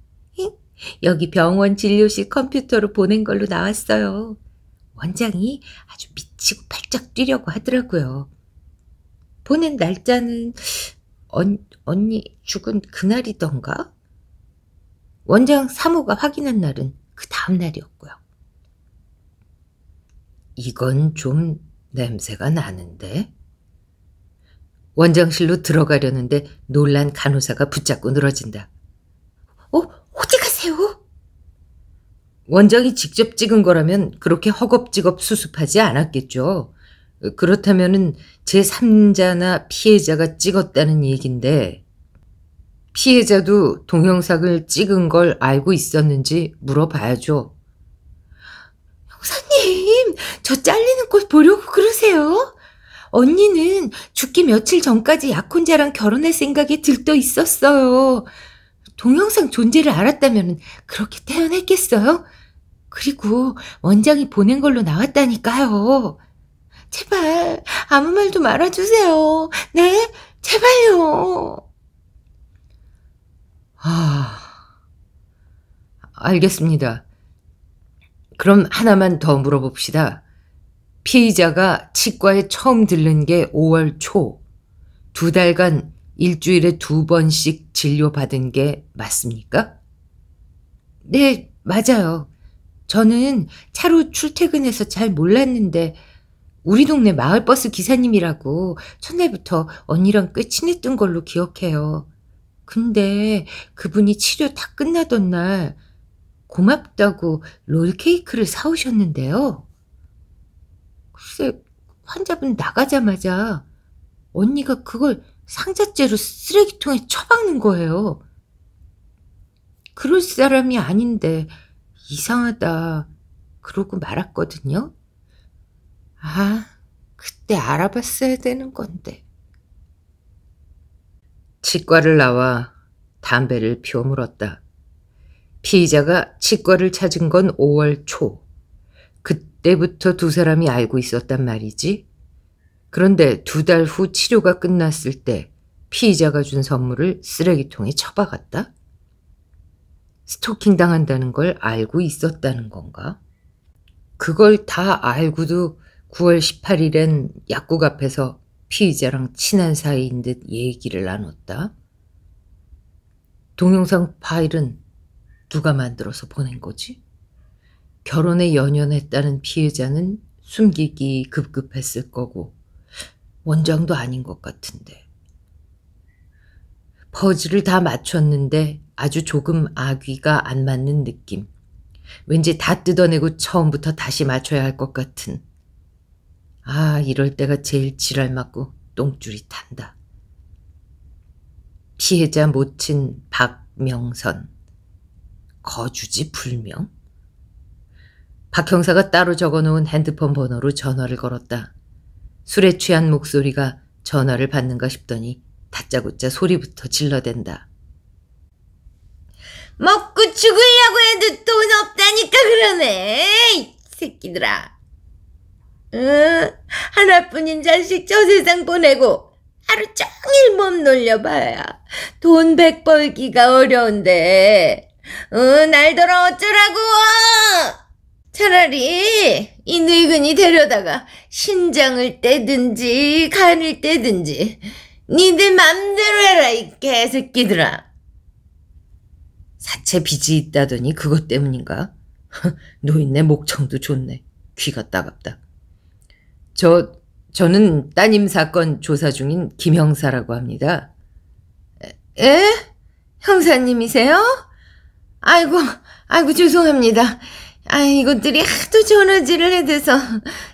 여기 병원 진료실 컴퓨터로 보낸 걸로 나왔어요. 원장이 아주 미치고 팔짝 뛰려고 하더라고요. 보낸 날짜는 언, 언니 죽은 그날이던가? 원장 사모가 확인한 날은 그 다음날이었고요. 이건 좀 냄새가 나는데? 원장실로 들어가려는데 놀란 간호사가 붙잡고 늘어진다. 어, 어디 가세요? 원장이 직접 찍은 거라면 그렇게 허겁지겁 수습하지 않았겠죠. 그렇다면 제3자나 피해자가 찍었다는 얘긴데 피해자도 동영상을 찍은 걸 알고 있었는지 물어봐야죠. 형사님, 저 잘리는 꽃 보려고 그러세요? 언니는 죽기 며칠 전까지 약혼자랑 결혼할 생각이 들떠 있었어요. 동영상 존재를 알았다면 그렇게 태어났겠어요? 그리고 원장이 보낸 걸로 나왔다니까요. 제발 아무 말도 말아주세요. 네? 제발요. 아, 알겠습니다. 그럼 하나만 더 물어봅시다. 피의자가 치과에 처음 들른 게 5월 초. 두 달간 일주일에 두 번씩 진료받은 게 맞습니까? 네, 맞아요. 저는 차로 출퇴근해서 잘 몰랐는데 우리 동네 마을버스 기사님이라고 첫날부터 언니랑 꽤 친했던 걸로 기억해요. 근데 그분이 치료 다 끝나던 날 고맙다고 롤케이크를 사오셨는데요. 글쎄 환자분 나가자마자 언니가 그걸 상자째로 쓰레기통에 처박는 거예요. 그럴 사람이 아닌데 이상하다 그러고 말았거든요. 아, 그때 알아봤어야 되는 건데. 치과를 나와 담배를 피워 물었다. 피의자가 치과를 찾은 건 5월 초. 그때부터 두 사람이 알고 있었단 말이지. 그런데 두 달 후 치료가 끝났을 때 피의자가 준 선물을 쓰레기통에 처박았다? 스토킹 당한다는 걸 알고 있었다는 건가? 그걸 다 알고도 9월 18일엔 약국 앞에서 피의자랑 친한 사이인 듯 얘기를 나눴다. 동영상 파일은 누가 만들어서 보낸 거지? 결혼에 연연했다는 피해자는 숨기기 급급했을 거고 원장도 아닌 것 같은데. 퍼즐을 다 맞췄는데 아주 조금 아귀가 안 맞는 느낌. 왠지 다 뜯어내고 처음부터 다시 맞춰야 할 것 같은 아, 이럴 때가 제일 지랄 맞고 똥줄이 탄다. 피해자 모친 박명선. 거주지 불명? 박 형사가 따로 적어놓은 핸드폰 번호로 전화를 걸었다. 술에 취한 목소리가 전화를 받는가 싶더니 다짜고짜 소리부터 질러댄다. 먹고 죽으려고 해도 돈 없다니까 그러네! 새끼들아. 하나뿐인 자식 저 세상 보내고 하루 종일 몸 놀려봐야 돈 백 벌기가 어려운데 응, 날더러 어쩌라고! 차라리 이 늙은이 데려다가 신장을 떼든지 간을 떼든지 니들 맘대로 해라 이 개새끼들아. 사채 빚이 있다더니 그것 때문인가? 노인네 목청도 좋네. 귀가 따갑다. 저, 저는 따님 사건 조사 중인 김형사라고 합니다. 에? 형사님이세요? 아이고, 아이고, 죄송합니다. 아, 이것들이 하도 전화질을 해대서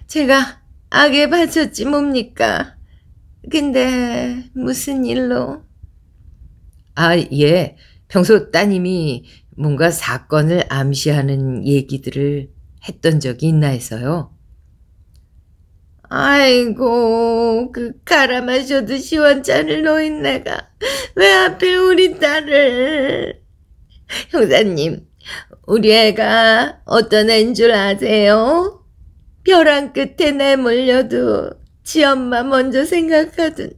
제가 악에 바쳤지 뭡니까? 근데 무슨 일로? 아, 예. 평소 따님이 뭔가 사건을 암시하는 얘기들을 했던 적이 있나 해서요. 아이고 그 갈아 마셔도 시원찮을 노인네가 왜 앞에 우리 딸을 형사님 우리 애가 어떤 애인 줄 아세요? 벼랑 끝에 내몰려도 지 엄마 먼저 생각하던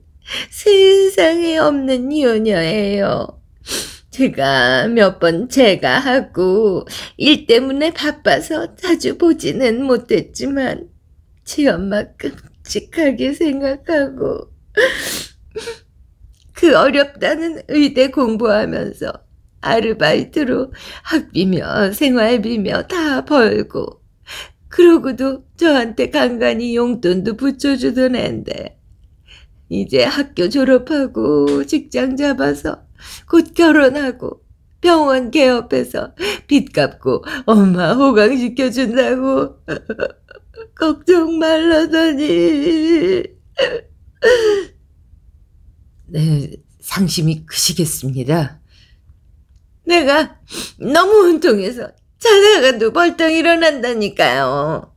세상에 없는 이혼녀예요 제가 몇 번 제가 하고 일 때문에 바빠서 자주 보지는 못했지만 제 엄마 끔찍하게 생각하고 그 어렵다는 의대 공부하면서 아르바이트로 학비며 생활비며 다 벌고 그러고도 저한테 간간히 용돈도 붙여주던 앤데 이제 학교 졸업하고 직장 잡아서 곧 결혼하고 병원 개업해서 빚 갚고 엄마 호강시켜준다고 걱정 말라더니. 네, 상심이 크시겠습니다. 내가 너무 운통해서 자다가도 벌떡 일어난다니까요.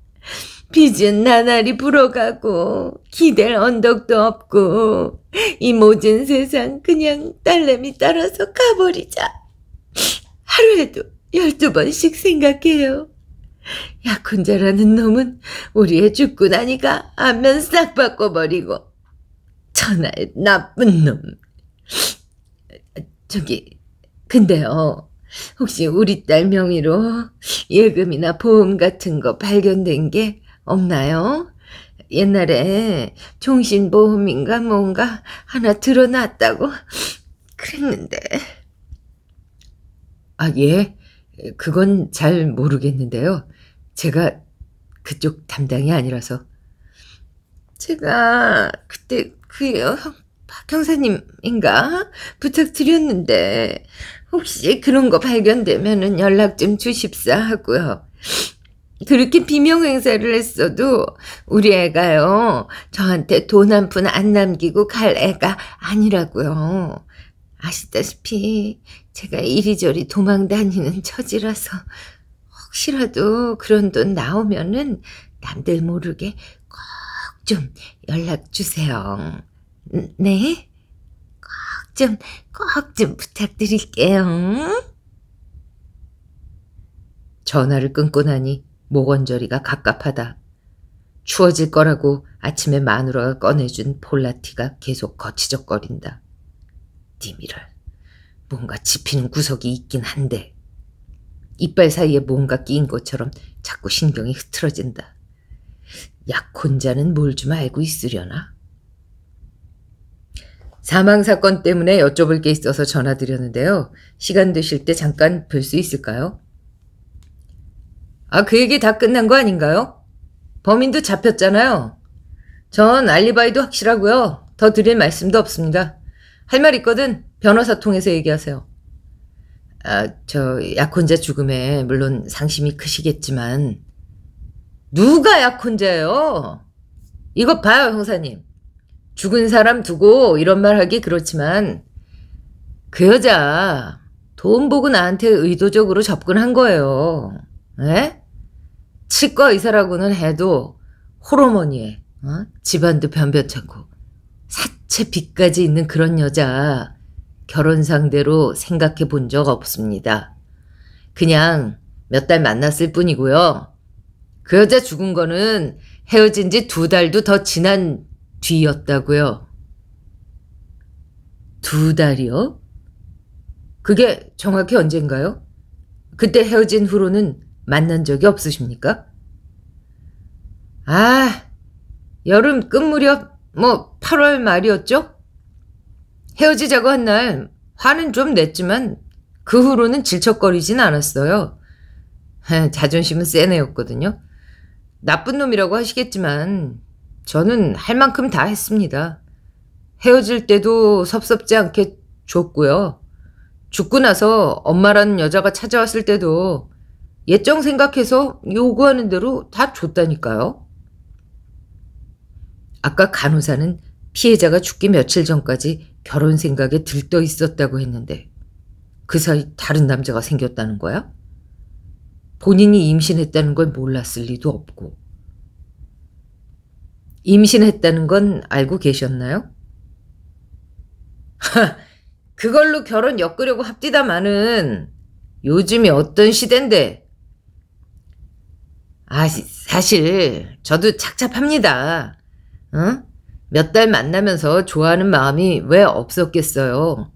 빚은 나날이 불어가고 기댈 언덕도 없고 이 모진 세상 그냥 딸내미 따라서 가버리자. 하루에도 열두 번씩 생각해요. 약혼자라는 놈은 우리의 죽고 나니까 안면 싹 바꿔버리고 천하의 나쁜 놈 저기 근데요 혹시 우리 딸 명의로 예금이나 보험 같은 거 발견된 게 없나요? 옛날에 종신보험인가 뭔가 하나 드러났다고 그랬는데 아 예 그건 잘 모르겠는데요 제가 그쪽 담당이 아니라서. 제가 그때 그 여, 박 형사님인가 부탁드렸는데 혹시 그런 거 발견되면은 연락 좀 주십사 하고요. 그렇게 비명 행사를 했어도 우리 애가요 저한테 돈 한 푼 안 남기고 갈 애가 아니라고요. 아시다시피 제가 이리저리 도망 다니는 처지라서 혹시라도 그런 돈 나오면은 남들 모르게 꼭 좀 연락 주세요. 음, 네? 꼭 좀, 꼭 좀 부탁드릴게요. 전화를 끊고 나니 목원저리가 갑갑하다. 추워질 거라고 아침에 마누라가 꺼내준 폴라티가 계속 거치적거린다. 니미럴, 뭔가 집히는 구석이 있긴 한데. 이빨 사이에 뭔가 끼인 것처럼 자꾸 신경이 흐트러진다. 약혼자는 뭘 좀 알고 있으려나? 사망 사건 때문에 여쭤볼 게 있어서 전화드렸는데요. 시간 되실 때 잠깐 볼 수 있을까요? 아, 그 얘기 다 끝난 거 아닌가요? 범인도 잡혔잖아요. 전 알리바이도 확실하고요. 더 드릴 말씀도 없습니다. 할 말 있거든 변호사 통해서 얘기하세요. 아, 저 약혼자 죽음에 물론 상심이 크시겠지만 누가 약혼자예요? 이거 봐요 형사님. 죽은 사람 두고 이런 말 하기 그렇지만 그 여자 돈 보고 나한테 의도적으로 접근한 거예요. 에? 예? 치과 의사라고는 해도 호르몬이에 어? 집안도 변변찮고 사채 빚까지 있는 그런 여자 결혼 상대로 생각해 본 적 없습니다. 그냥 몇 달 만났을 뿐이고요. 그 여자 죽은 거는 헤어진 지 두 달도 더 지난 뒤였다고요. 두 달이요? 그게 정확히 언젠가요? 그때 헤어진 후로는 만난 적이 없으십니까? 아, 여름 끝 무렵, 뭐, 8월 말이었죠? 헤어지자고 한 날 화는 좀 냈지만 그 후로는 질척거리진 않았어요. 자존심은 센 애였거든요. 나쁜 놈이라고 하시겠지만 저는 할 만큼 다 했습니다. 헤어질 때도 섭섭지 않게 줬고요. 죽고 나서 엄마라는 여자가 찾아왔을 때도 예정 생각해서 요구하는 대로 다 줬다니까요. 아까 간호사는 피해자가 죽기 며칠 전까지 결혼 생각에 들떠 있었다고 했는데 그 사이 다른 남자가 생겼다는 거야? 본인이 임신했다는 걸 몰랐을 리도 없고. 임신했다는 건 알고 계셨나요? 하, 그걸로 결혼 엮으려고 합디다마는 요즘이 어떤 시대인데. 아, 사실 저도 착잡합니다. 응? 몇달 만나면서 좋아하는 마음이 왜 없었겠어요.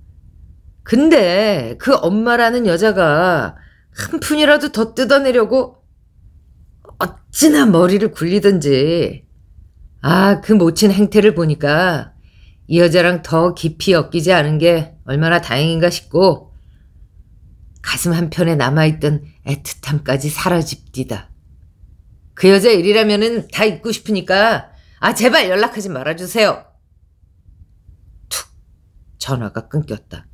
근데 그 엄마라는 여자가 한 푼이라도 더 뜯어내려고 어찌나 머리를 굴리던지아 그 모친 행태를 보니까 이 여자랑 더 깊이 엮이지 않은 게 얼마나 다행인가 싶고 가슴 한편에 남아있던 애틋함까지 사라집디다. 그 여자 일이라면다 잊고 싶으니까 아, 제발 연락하지 말아주세요. 툭, 전화가 끊겼다.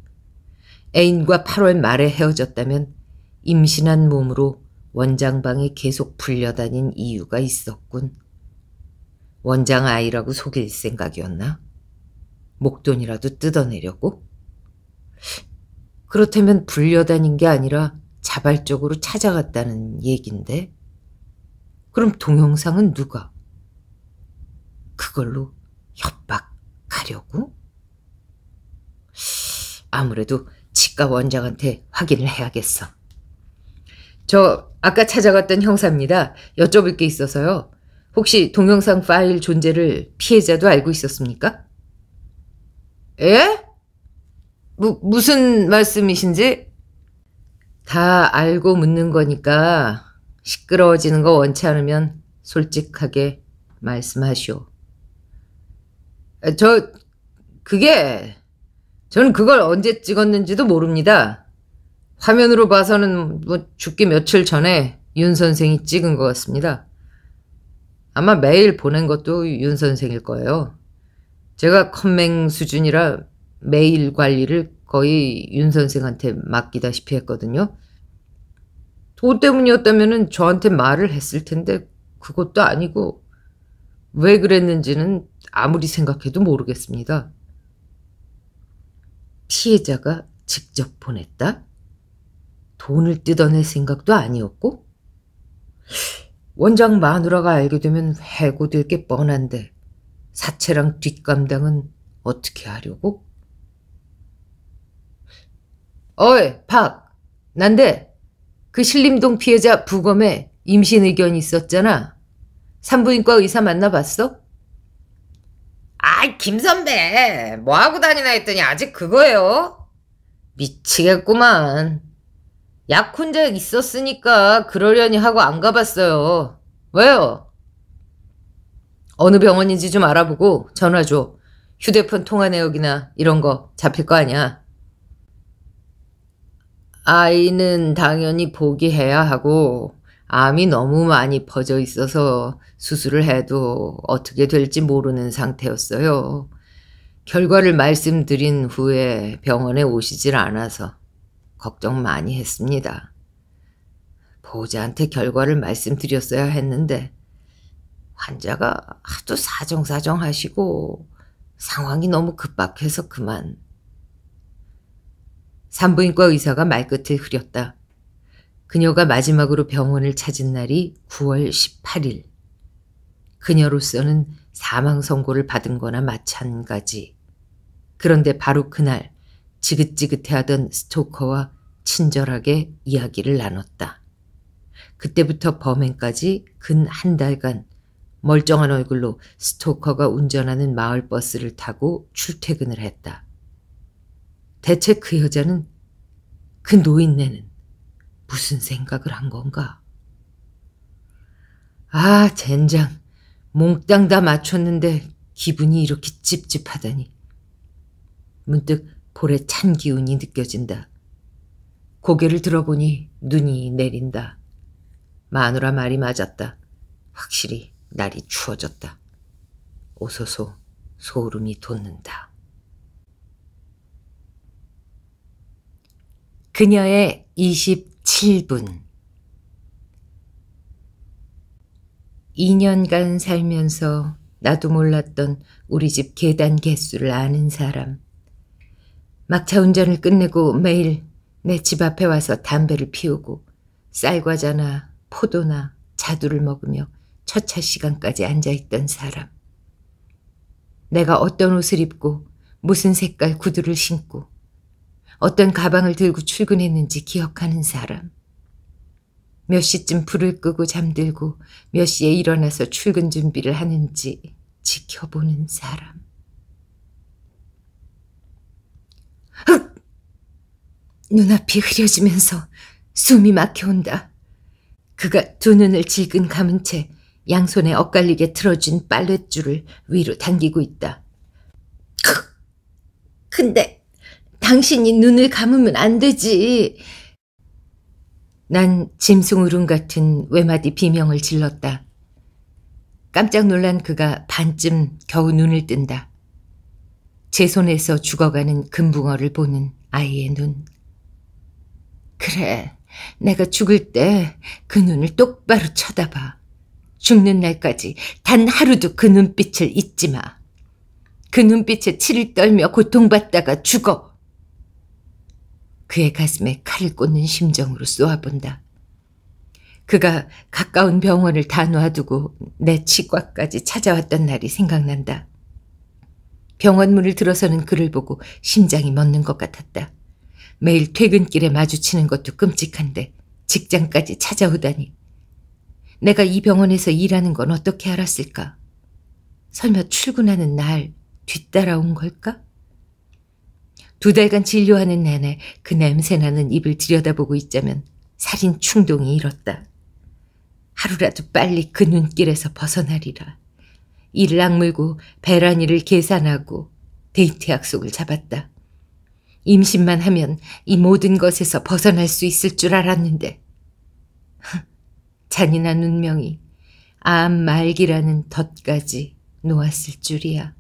애인과 8월 말에 헤어졌다면 임신한 몸으로 원장방에 계속 불려다닌 이유가 있었군. 원장 아이라고 속일 생각이었나? 목돈이라도 뜯어내려고? 그렇다면 불려다닌 게 아니라 자발적으로 찾아갔다는 얘긴데? 그럼 동영상은 누가? 그걸로 협박하려고? 아무래도 치과 원장한테 확인을 해야겠어. 저 아까 찾아갔던 형사입니다. 여쭤볼 게 있어서요. 혹시 동영상 파일 존재를 피해자도 알고 있었습니까? 예? 무, 무슨 말씀이신지? 다 알고 묻는 거니까 시끄러워지는 거 원치 않으면 솔직하게 말씀하시오. 저 그게 저는 그걸 언제 찍었는지도 모릅니다. 화면으로 봐서는 뭐 죽기 며칠 전에 윤 선생이 찍은 것 같습니다. 아마 매일 보낸 것도 윤 선생일 거예요. 제가 컴맹 수준이라 매일 관리를 거의 윤 선생한테 맡기다시피 했거든요. 돈 때문이었다면 저한테 말을 했을 텐데 그것도 아니고 왜 그랬는지는 아무리 생각해도 모르겠습니다. 피해자가 직접 보냈다? 돈을 뜯어낼 생각도 아니었고? 원장 마누라가 알게 되면 해고될 게 뻔한데 사채랑 뒷감당은 어떻게 하려고? 어이 박 난데 그 신림동 피해자 부검에 임신 의견이 있었잖아 산부인과 의사 만나봤어? 아이 김선배 뭐하고 다니나 했더니 아직 그거예요? 미치겠구만. 약 혼자 있었으니까 그러려니 하고 안 가봤어요. 왜요? 어느 병원인지 좀 알아보고 전화 줘. 휴대폰 통화 내역이나 이런 거 잡힐 거 아니야. 아이는 당연히 포기해야 하고 암이 너무 많이 퍼져 있어서 수술을 해도 어떻게 될지 모르는 상태였어요. 결과를 말씀드린 후에 병원에 오시질 않아서 걱정 많이 했습니다. 보호자한테 결과를 말씀드렸어야 했는데 환자가 하도 사정사정 하시고 상황이 너무 급박해서 그만. 산부인과 의사가 말끝을 흐렸다. 그녀가 마지막으로 병원을 찾은 날이 9월 18일. 그녀로서는 사망 선고를 받은 거나 마찬가지. 그런데 바로 그날 지긋지긋해하던 스토커와 친절하게 이야기를 나눴다. 그때부터 범행까지 근 한 달간 멀쩡한 얼굴로 스토커가 운전하는 마을버스를 타고 출퇴근을 했다. 대체 그 여자는 그 노인네는 무슨 생각을 한 건가? 아, 젠장. 몽땅 다 맞췄는데 기분이 이렇게 찝찝하다니. 문득 볼에 찬 기운이 느껴진다. 고개를 들어보니 눈이 내린다. 마누라 말이 맞았다. 확실히 날이 추워졌다. 오소소 소름이 돋는다. 그녀의 20 7분 2년간 살면서 나도 몰랐던 우리 집 계단 개수를 아는 사람. 막차 운전을 끝내고 매일 내 집 앞에 와서 담배를 피우고 쌀과자나 포도나 자두를 먹으며 첫차 시간까지 앉아있던 사람. 내가 어떤 옷을 입고 무슨 색깔 구두를 신고 어떤 가방을 들고 출근했는지 기억하는 사람. 몇 시쯤 불을 끄고 잠들고 몇 시에 일어나서 출근 준비를 하는지 지켜보는 사람. 흑! 눈앞이 흐려지면서 숨이 막혀온다. 그가 두 눈을 질끈 감은 채 양손에 엇갈리게 틀어진 빨랫줄을 위로 당기고 있다. 근데 당신이 눈을 감으면 안 되지. 난 짐승 울음 같은 외마디 비명을 질렀다. 깜짝 놀란 그가 반쯤 겨우 눈을 뜬다. 제 손에서 죽어가는 금붕어를 보는 아이의 눈. 그래, 내가 죽을 때 그 눈을 똑바로 쳐다봐. 죽는 날까지 단 하루도 그 눈빛을 잊지 마. 그 눈빛에 치를 떨며 고통받다가 죽어. 그의 가슴에 칼을 꽂는 심정으로 쏘아본다. 그가 가까운 병원을 다 놔두고 내 치과까지 찾아왔던 날이 생각난다. 병원 문을 들어서는 그를 보고 심장이 멎는 것 같았다. 매일 퇴근길에 마주치는 것도 끔찍한데 직장까지 찾아오다니. 내가 이 병원에서 일하는 건 어떻게 알았을까? 설마 출근하는 날 뒤따라온 걸까? 두 달간 진료하는 내내 그 냄새나는 입을 들여다보고 있자면 살인 충동이 일었다. 하루라도 빨리 그 눈길에서 벗어나리라. 이를 악물고 배란이를 계산하고 데이트 약속을 잡았다. 임신만 하면 이 모든 것에서 벗어날 수 있을 줄 알았는데 잔인한 운명이 암 말기라는 덫까지 놓았을 줄이야.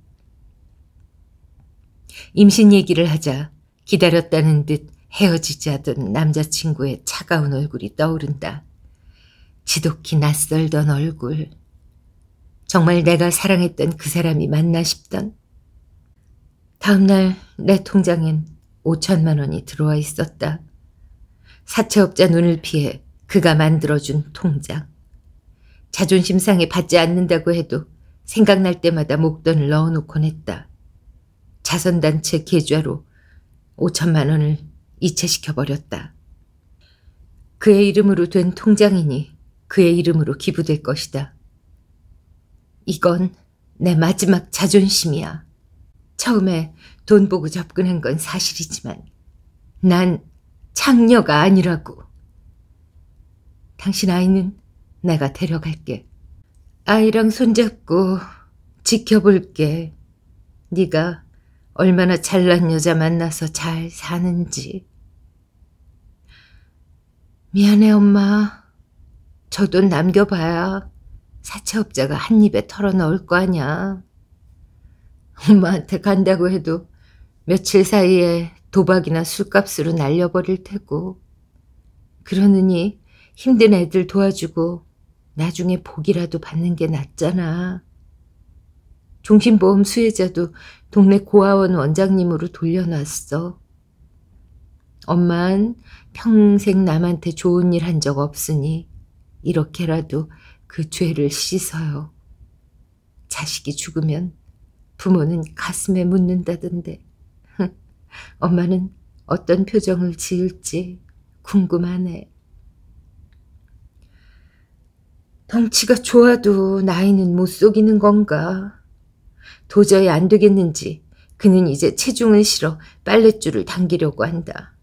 임신 얘기를 하자 기다렸다는 듯 헤어지자던 남자친구의 차가운 얼굴이 떠오른다. 지독히 낯설던 얼굴. 정말 내가 사랑했던 그 사람이 맞나 싶던. 다음날 내 통장엔 5천만 원이 들어와 있었다. 사채업자 눈을 피해 그가 만들어준 통장. 자존심 상해 받지 않는다고 해도 생각날 때마다 목돈을 넣어놓곤 했다. 자선단체 계좌로 5천만 원을 이체시켜버렸다. 그의 이름으로 된 통장이니 그의 이름으로 기부될 것이다. 이건 내 마지막 자존심이야. 처음에 돈 보고 접근한 건 사실이지만 난 창녀가 아니라고. 당신 아이는 내가 데려갈게. 아이랑 손잡고 지켜볼게. 네가 얼마나 잘난 여자 만나서 잘 사는지. 미안해, 엄마. 저 돈 남겨봐야 사채업자가 한 입에 털어넣을 거 아냐. 엄마한테 간다고 해도 며칠 사이에 도박이나 술값으로 날려버릴 테고. 그러느니 힘든 애들 도와주고 나중에 복이라도 받는 게 낫잖아. 종신보험 수혜자도 동네 고아원 원장님으로 돌려놨어. 엄만 평생 남한테 좋은 일 한 적 없으니 이렇게라도 그 죄를 씻어요. 자식이 죽으면 부모는 가슴에 묻는다던데 엄마는 어떤 표정을 지을지 궁금하네. 덩치가 좋아도 나이는 못 속이는 건가? 도저히 안 되겠는지 그는 이제 체중을 실어 빨랫줄을 당기려고 한다.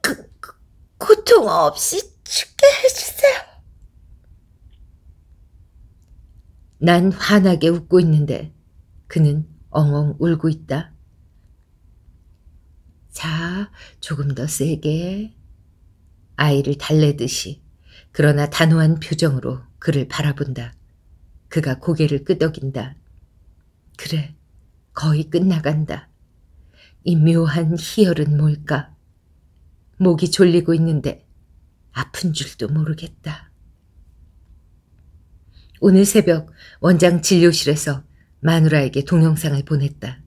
그, 그, 고통 없이 죽게 해주세요. 난 환하게 웃고 있는데 그는 엉엉 울고 있다. 자, 조금 더 세게. 아이를 달래듯이 그러나 단호한 표정으로 그를 바라본다. 그가 고개를 끄덕인다. 그래, 거의 끝나간다. 이 묘한 희열은 뭘까? 목이 졸리고 있는데 아픈 줄도 모르겠다. 오늘 새벽 원장 진료실에서 마누라에게 동영상을 보냈다.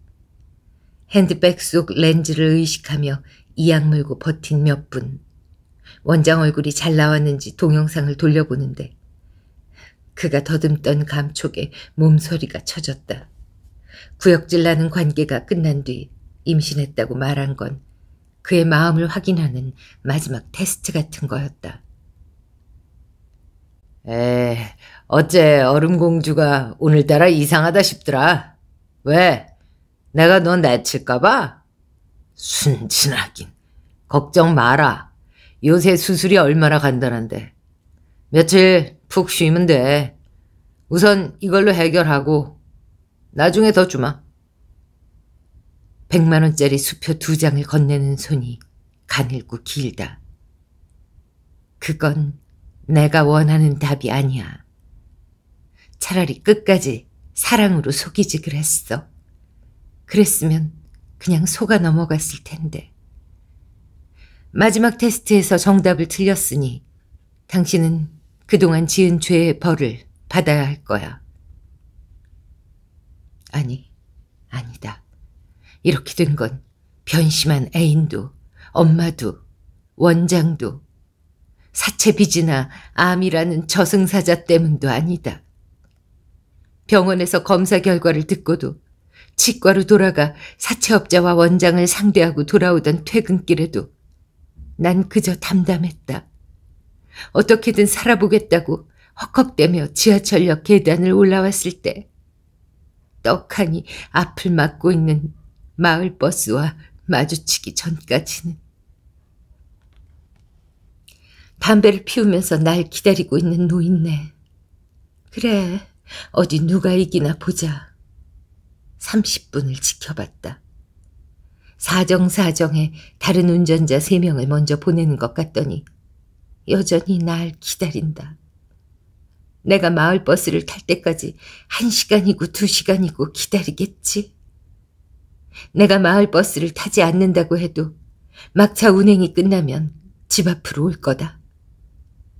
핸드백 속 렌즈를 의식하며 이악 물고 버틴 몇 분. 원장 얼굴이 잘 나왔는지 동영상을 돌려보는데 그가 더듬던 감촉에 몸소리가 쳐졌다. 구역질 나는 관계가 끝난 뒤 임신했다고 말한 건 그의 마음을 확인하는 마지막 테스트 같은 거였다. 에, 어째 얼음공주가 오늘따라 이상하다 싶더라. 왜? 내가 너내칠까봐 순진하긴. 걱정 마라. 요새 수술이 얼마나 간단한데. 며칠 푹 쉬면 돼. 우선 이걸로 해결하고 나중에 더 주마. 백만원짜리 수표 두 장을 건네는 손이 가늘고 길다. 그건 내가 원하는 답이 아니야. 차라리 끝까지 사랑으로 속이지 그랬어. 그랬으면 그냥 속아 넘어갔을 텐데. 마지막 테스트에서 정답을 틀렸으니 당신은 그동안 지은 죄의 벌을 받아야 할 거야. 아니, 아니다. 이렇게 된 건 변심한 애인도, 엄마도, 원장도, 사채빚이나 암이라는 저승사자 때문도 아니다. 병원에서 검사 결과를 듣고도 치과로 돌아가 사채업자와 원장을 상대하고 돌아오던 퇴근길에도 난 그저 담담했다. 어떻게든 살아보겠다고 헉헉대며 지하철역 계단을 올라왔을 때 떡하니 앞을 막고 있는 마을버스와 마주치기 전까지는 담배를 피우면서 날 기다리고 있는 노인네. 그래, 어디 누가 이기나 보자. 30분을 지켜봤다. 사정사정에 다른 운전자 3명을 먼저 보내는 것 같더니 여전히 날 기다린다. 내가 마을버스를 탈 때까지 한시간이고두시간이고 기다리겠지. 내가 마을버스를 타지 않는다고 해도 막차 운행이 끝나면 집 앞으로 올 거다.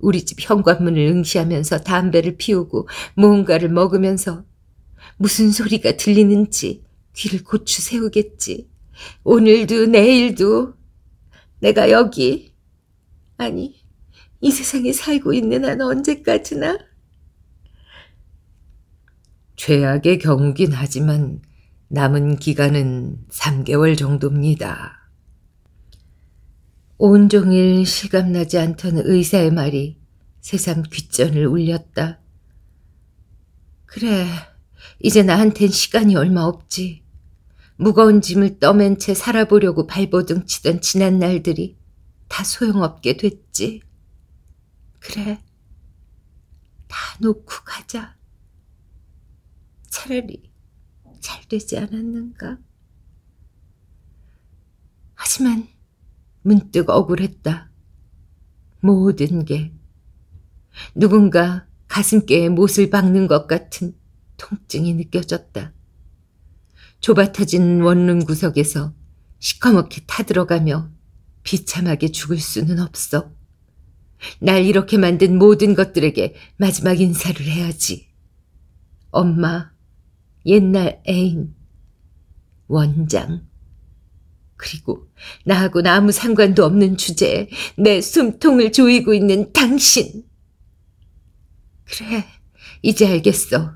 우리 집 현관문을 응시하면서 담배를 피우고 뭔가를 먹으면서 무슨 소리가 들리는지 귀를 고추 세우겠지. 오늘도 내일도 내가 여기, 아니, 이 세상에 살고 있는 한 언제까지나? 최악의 경우긴 하지만 남은 기간은 3개월 정도입니다. 온종일 실감나지 않던 의사의 말이 새삼 귓전을 울렸다. 그래, 이제 나한텐 시간이 얼마 없지. 무거운 짐을 떠맨 채 살아보려고 발버둥 치던 지난 날들이 다 소용없게 됐지. 그래, 다 놓고 가자. 차라리 잘 되지 않았는가? 하지만 문득 억울했다. 모든 게 누군가 가슴께에 못을 박는 것 같은 통증이 느껴졌다. 좁아터진 원룸 구석에서 시커멓게 타들어가며 비참하게 죽을 수는 없어. 날 이렇게 만든 모든 것들에게 마지막 인사를 해야지. 엄마, 옛날 애인, 원장, 그리고 나하고는 아무 상관도 없는 주제에 내 숨통을 조이고 있는 당신. 그래, 이제 알겠어.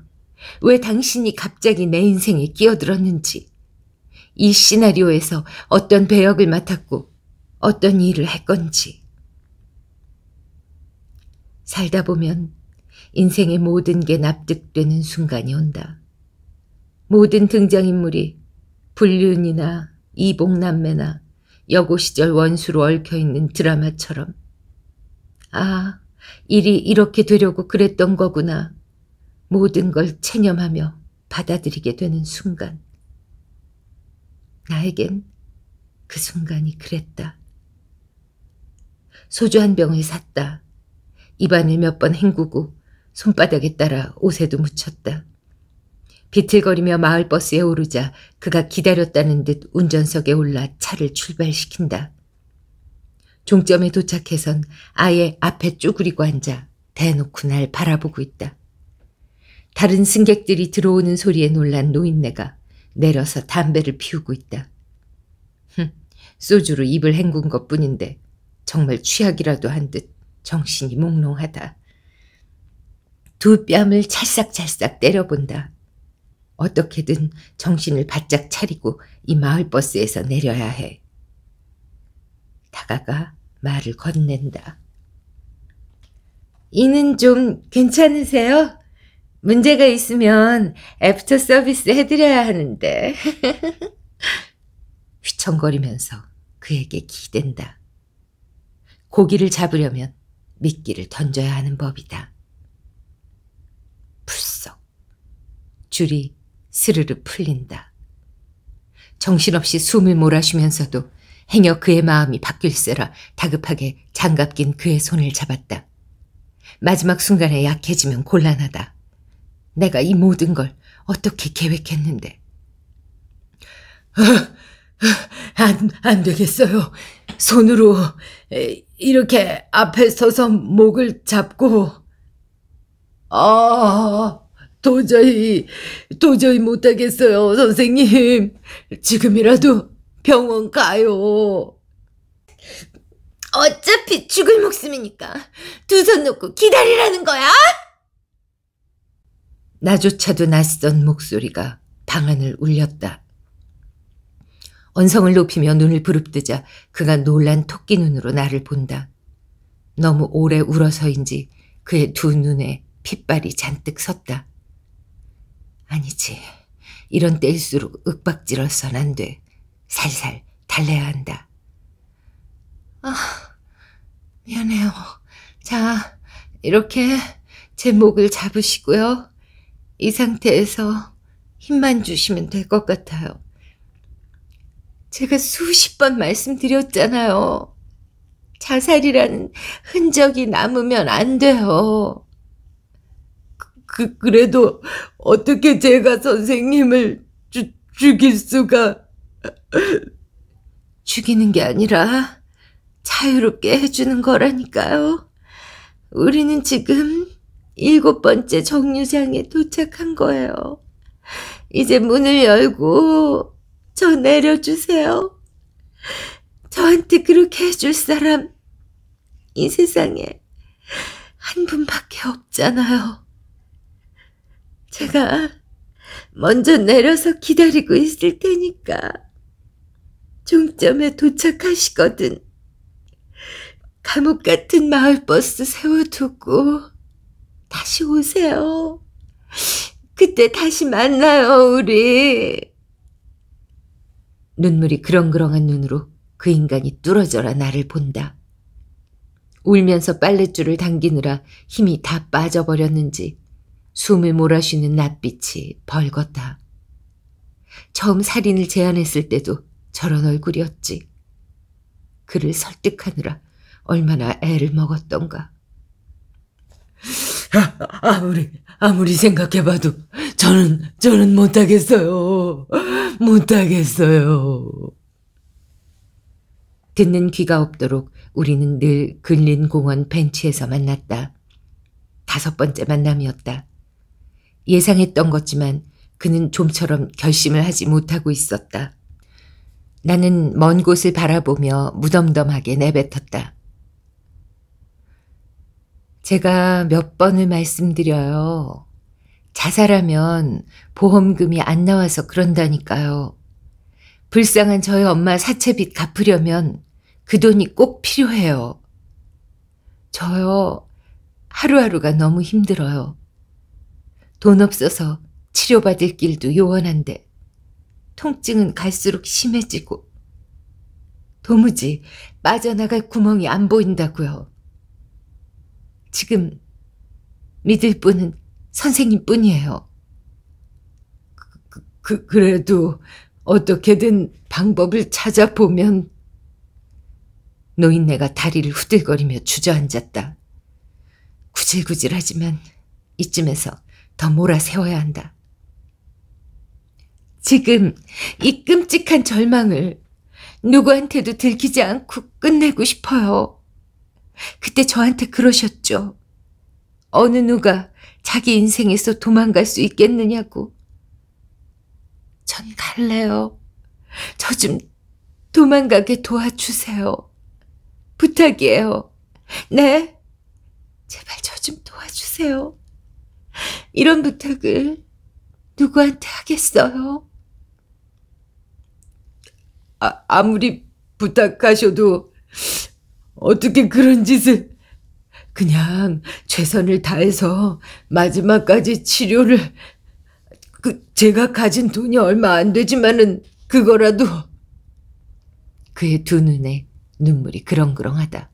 왜 당신이 갑자기 내 인생에 끼어들었는지. 이 시나리오에서 어떤 배역을 맡았고 어떤 일을 했건지. 살다 보면 인생의 모든 게 납득되는 순간이 온다. 모든 등장인물이 불륜이나 이복남매나 여고 시절 원수로 얽혀있는 드라마처럼 아, 일이 이렇게 되려고 그랬던 거구나. 모든 걸 체념하며 받아들이게 되는 순간. 나에겐 그 순간이 그랬다. 소주 한 병을 샀다. 입안을 몇 번 헹구고 손바닥에 따라 옷에도 묻혔다. 비틀거리며 마을버스에 오르자 그가 기다렸다는 듯 운전석에 올라 차를 출발시킨다. 종점에 도착해선 아예 앞에 쭈그리고 앉아 대놓고 날 바라보고 있다. 다른 승객들이 들어오는 소리에 놀란 노인네가 내려서 담배를 피우고 있다. 흥, 소주로 입을 헹군 것 뿐인데 정말 취약이라도 한듯 정신이 몽롱하다. 두 뺨을 찰싹찰싹 때려본다. 어떻게든 정신을 바짝 차리고 이 마을버스에서 내려야 해. 다가가 말을 건넨다. 이는 좀 괜찮으세요? 문제가 있으면 애프터 서비스 해드려야 하는데. 휘청거리면서 그에게 기댄다. 고기를 잡으려면 미끼를 던져야 하는 법이다. 풀썩 줄이 스르르 풀린다. 정신없이 숨을 몰아쉬면서도 행여 그의 마음이 바뀔세라 다급하게 장갑 낀 그의 손을 잡았다. 마지막 순간에 약해지면 곤란하다. 내가 이 모든 걸 어떻게 계획했는데. 어, 안, 안 되겠어요. 손으로 이렇게 앞에 서서 목을 잡고 아 도저히 도저히 못하겠어요 선생님 지금이라도 병원 가요 어차피 죽을 목숨이니까 두 손 놓고 기다리라는 거야 나조차도 낯선 목소리가 방 안을 울렸다 언성을 높이며 눈을 부릅뜨자 그가 놀란 토끼 눈으로 나를 본다. 너무 오래 울어서인지 그의 두 눈에 핏발이 잔뜩 섰다. 아니지. 이런 때일수록 윽박지러선안 돼. 살살 달래야 한다. 아, 미안해요. 자, 이렇게 제 목을 잡으시고요. 이 상태에서 힘만 주시면 될 것 같아요. 제가 수십 번 말씀드렸잖아요. 자살이라는 흔적이 남으면 안 돼요. 그, 그 그래도 어떻게 제가 선생님을 주, 죽일 수가... 죽이는 게 아니라 자유롭게 해주는 거라니까요. 우리는 지금 일곱 번째 정류장에 도착한 거예요. 이제 문을 열고 저 내려주세요. 저한테 그렇게 해줄 사람 이 세상에 한 분밖에 없잖아요. 제가 먼저 내려서 기다리고 있을 테니까 종점에 도착하시거든. 감옥 같은 마을버스 세워두고 다시 오세요. 그때 다시 만나요, 우리. 눈물이 그렁그렁한 눈으로 그 인간이 뚫어져라 나를 본다. 울면서 빨랫줄을 당기느라 힘이 다 빠져버렸는지 숨을 몰아쉬는 낯빛이 벌겋다. 처음 살인을 제안했을 때도 저런 얼굴이었지. 그를 설득하느라 얼마나 애를 먹었던가. 아, 아무리 아무리 생각해봐도 저는 저는 못하겠어요. 못하겠어요. 듣는 귀가 없도록 우리는 늘 근린 공원 벤치에서 만났다. 다섯 번째 만남이었다. 예상했던 것지만 그는 좀처럼 결심을 하지 못하고 있었다. 나는 먼 곳을 바라보며 무덤덤하게 내뱉었다. 제가 몇 번을 말씀드려요. 자살하면 보험금이 안 나와서 그런다니까요. 불쌍한 저희 엄마 사채빚 갚으려면 그 돈이 꼭 필요해요. 저요, 하루하루가 너무 힘들어요. 돈 없어서 치료받을 길도 요원한데, 통증은 갈수록 심해지고, 도무지 빠져나갈 구멍이 안 보인다고요. 지금 믿을 분은 선생님 뿐이에요. 그, 그, 그 그래도 어떻게든 방법을 찾아보면 노인네가 다리를 후들거리며 주저앉았다. 구질구질하지만 이쯤에서 더 몰아세워야 한다. 지금 이 끔찍한 절망을 누구한테도 들키지 않고 끝내고 싶어요. 그때 저한테 그러셨죠. 어느 누가 자기 인생에서 도망갈 수 있겠느냐고. 전 갈래요. 저 좀 도망가게 도와주세요. 부탁이에요. 네? 제발 저 좀 도와주세요. 이런 부탁을 누구한테 하겠어요? 아, 아무리 부탁하셔도 어떻게 그런 짓을. 그냥 최선을 다해서 마지막까지 치료를. 그, 제가 가진 돈이 얼마 안 되지만은 그거라도. 그의 두 눈에 눈물이 그렁그렁하다.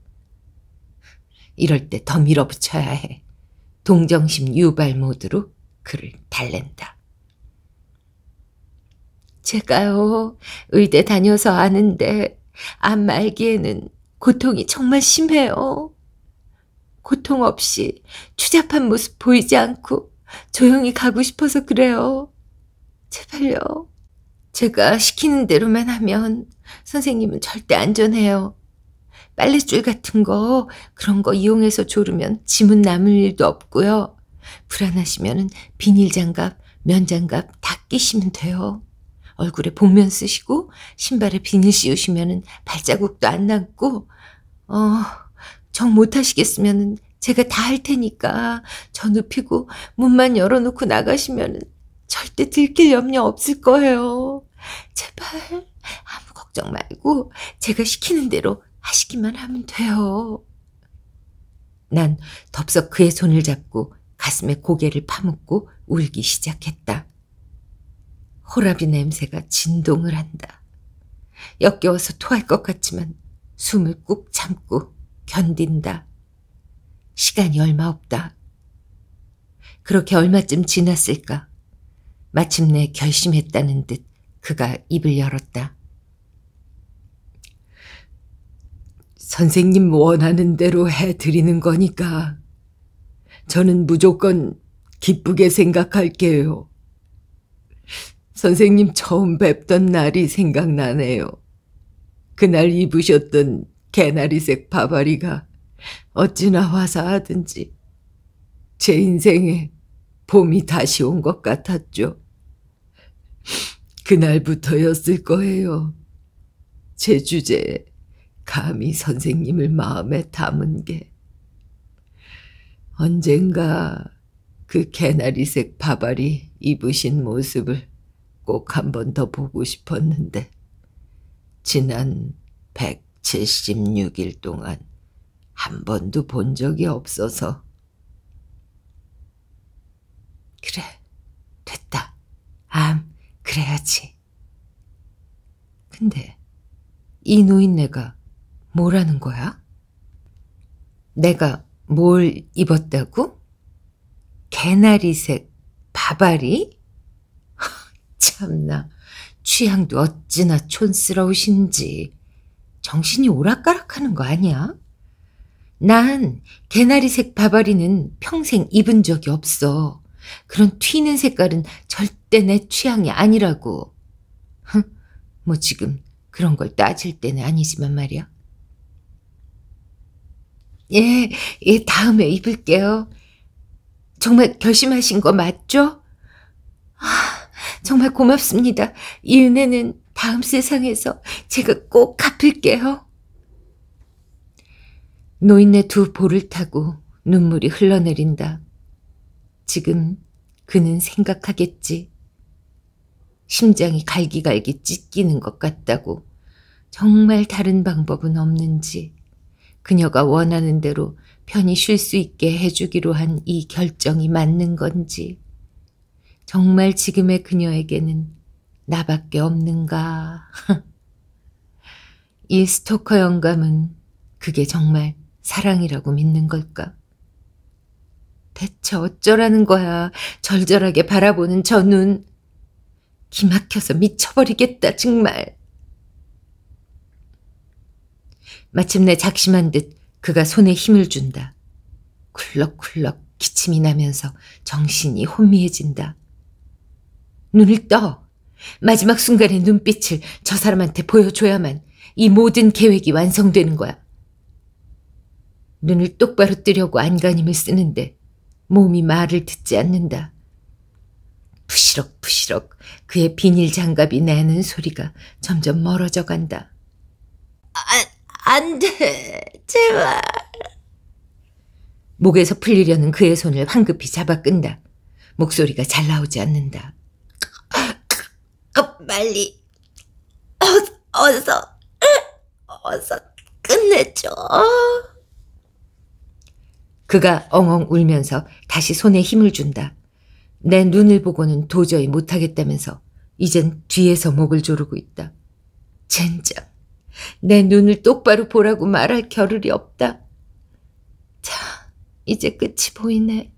이럴 때 더 밀어붙여야 해. 동정심 유발 모드로 그를 달랜다. 제가요, 의대 다녀서 아는데, 암 말기에는 고통이 정말 심해요. 고통 없이 추잡한 모습 보이지 않고 조용히 가고 싶어서 그래요. 제발요. 제가 시키는 대로만 하면 선생님은 절대 안전해요. 빨랫줄 같은 거 그런 거 이용해서 조르면 지문 남을 일도 없고요. 불안하시면 비닐장갑, 면장갑 다 끼시면 돼요. 얼굴에 복면 쓰시고 신발에 비닐 씌우시면 발자국도 안 남고 어, 정 못하시겠으면 제가 다 할 테니까 저 눕히고 문만 열어놓고 나가시면 절대 들킬 염려 없을 거예요. 제발 아무 걱정 말고 제가 시키는 대로 하시기만 하면 돼요. 난 덥석 그의 손을 잡고 가슴에 고개를 파묻고 울기 시작했다. 호랍이 냄새가 진동을 한다. 역겨워서 토할 것 같지만 숨을 꾹 참고 견딘다. 시간이 얼마 없다. 그렇게 얼마쯤 지났을까? 마침내 결심했다는 듯 그가 입을 열었다. 선생님 원하는 대로 해드리는 거니까 저는 무조건 기쁘게 생각할게요. 선생님 처음 뵙던 날이 생각나네요. 그날 입으셨던 개나리색 바바리가 어찌나 화사하든지 제 인생에 봄이 다시 온 것 같았죠. 그날부터였을 거예요. 제 주제에 감히 선생님을 마음에 담은 게. 언젠가 그 개나리색 바바리 입으신 모습을 꼭 한 번 더 보고 싶었는데 지난 176일 동안 한 번도 본 적이 없어서. 그래, 됐다. 암, 그래야지. 근데 이 노인네가 뭐라는 거야? 내가 뭘 입었다고? 개나리색 바바리? 참나. 취향도 어찌나 촌스러우신지 정신이 오락가락하는 거 아니야? 난 개나리색 바바리는 평생 입은 적이 없어. 그런 튀는 색깔은 절대 내 취향이 아니라고. 흥, 뭐 지금 그런 걸 따질 때는 아니지만 말이야. 예, 예, 다음에 입을게요. 정말 결심하신 거 맞죠? 아. 정말 고맙습니다. 이 은혜는 다음 세상에서 제가 꼭 갚을게요. 노인네 두 볼을 타고 눈물이 흘러내린다. 지금 그는 생각하겠지. 심장이 갈기갈기 찢기는 것 같다고. 정말 다른 방법은 없는지. 그녀가 원하는 대로 편히 쉴 수 있게 해주기로 한 이 결정이 맞는 건지. 정말 지금의 그녀에게는 나밖에 없는가. 이 스토커 영감은 그게 정말 사랑이라고 믿는 걸까? 대체 어쩌라는 거야. 절절하게 바라보는 저 눈. 기막혀서 미쳐버리겠다 정말. 마침내 작심한 듯 그가 손에 힘을 준다. 쿨럭쿨럭 기침이 나면서 정신이 혼미해진다. 눈을 떠. 마지막 순간의 눈빛을 저 사람한테 보여줘야만 이 모든 계획이 완성되는 거야. 눈을 똑바로 뜨려고 안간힘을 쓰는데 몸이 말을 듣지 않는다. 부시럭부시럭 그의 비닐 장갑이 내는 소리가 점점 멀어져 간다. 안, 아, 안 돼. 제발. 목에서 풀리려는 그의 손을 황급히 잡아 끈다. 목소리가 잘 나오지 않는다. 어, 빨리 어서 어서, 어서 끝내줘. 그가 엉엉 울면서 다시 손에 힘을 준다. 내 눈을 보고는 도저히 못하겠다면서 이젠 뒤에서 목을 조르고 있다. 젠장. 내 눈을 똑바로 보라고 말할 겨를이 없다. 자, 이제 끝이 보이네.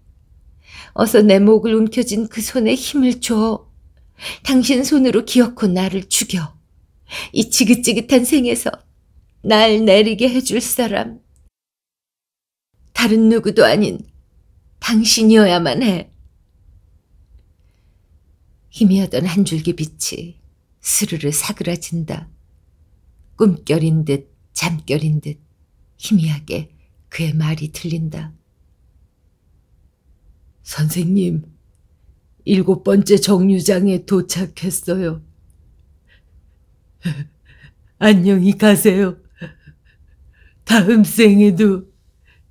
어서 내 목을 움켜쥔 그 손에 힘을 줘. 당신 손으로 기어코 나를 죽여 이 지긋지긋한 생에서 날 내리게 해줄 사람 다른 누구도 아닌 당신이어야만 해. 희미하던 한 줄기 빛이 스르르 사그라진다. 꿈결인 듯 잠결인 듯 희미하게 그의 말이 들린다. 선생님. 일곱 번째 정류장에 도착했어요. 안녕히 가세요. 다음 생에도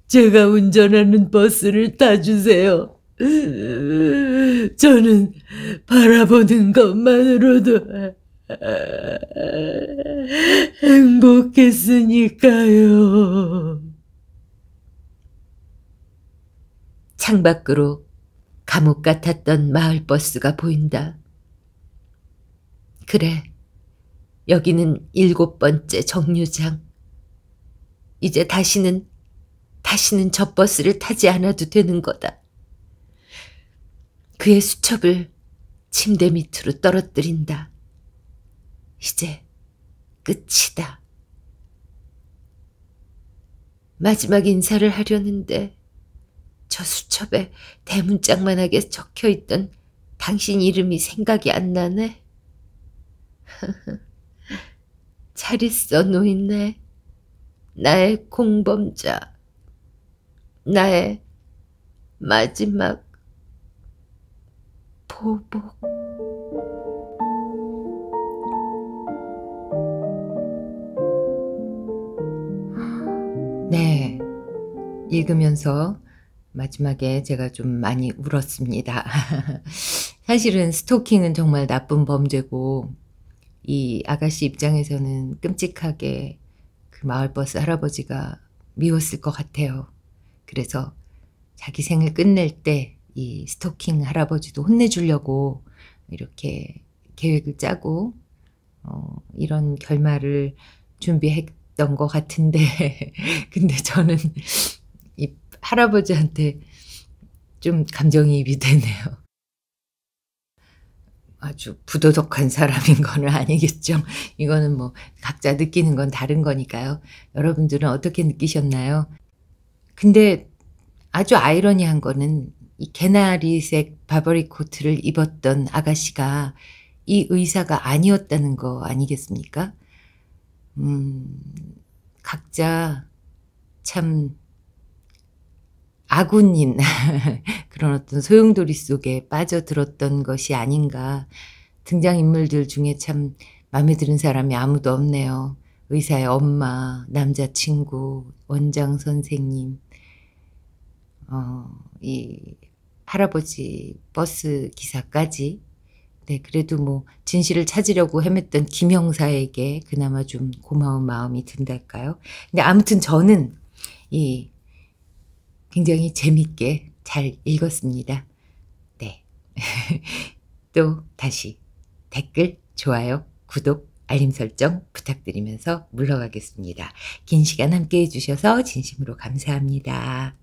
제가 운전하는 버스를 타주세요. 저는 바라보는 것만으로도 행복했으니까요. 창밖으로 감옥 같았던 마을버스가 보인다. 그래, 여기는 일곱 번째 정류장. 이제 다시는, 다시는 저 버스를 타지 않아도 되는 거다. 그의 수첩을 침대 밑으로 떨어뜨린다. 이제 끝이다. 마지막 인사를 하려는데 저 수첩에 대문짝만하게 적혀있던 당신 이름이 생각이 안 나네. 잘 있어 노인네. 나의 공범자. 나의 마지막 보복. 네. 읽으면서 마지막에 제가 좀 많이 울었습니다. 사실은 스토킹은 정말 나쁜 범죄고 이 아가씨 입장에서는 끔찍하게 그 마을버스 할아버지가 미웠을 것 같아요. 그래서 자기 생을 끝낼 때 이 스토킹 할아버지도 혼내주려고 이렇게 계획을 짜고 어, 이런 결말을 준비했던 것 같은데 근데 저는 할아버지한테 좀 감정이입이 되네요. 아주 부도덕한 사람인 건 아니겠죠. 이거는 뭐 각자 느끼는 건 다른 거니까요. 여러분들은 어떻게 느끼셨나요? 근데 아주 아이러니한 거는 이 개나리색 바버리 코트를 입었던 아가씨가 이 의사가 아니었다는 거 아니겠습니까? 음, 각자 참 아군인 그런 어떤 소용돌이 속에 빠져들었던 것이 아닌가. 등장인물들 중에 참 마음에 드는 사람이 아무도 없네요. 의사의 엄마, 남자친구, 원장 선생님, 어, 이 할아버지 버스 기사까지. 네, 그래도 뭐 진실을 찾으려고 헤맸던 김형사에게 그나마 좀 고마운 마음이 든달까요? 근데 아무튼 저는 이 굉장히 재밌게 잘 읽었습니다. 네. 또 다시 댓글, 좋아요, 구독, 알림 설정 부탁드리면서 물러가겠습니다. 긴 시간 함께 해주셔서 진심으로 감사합니다.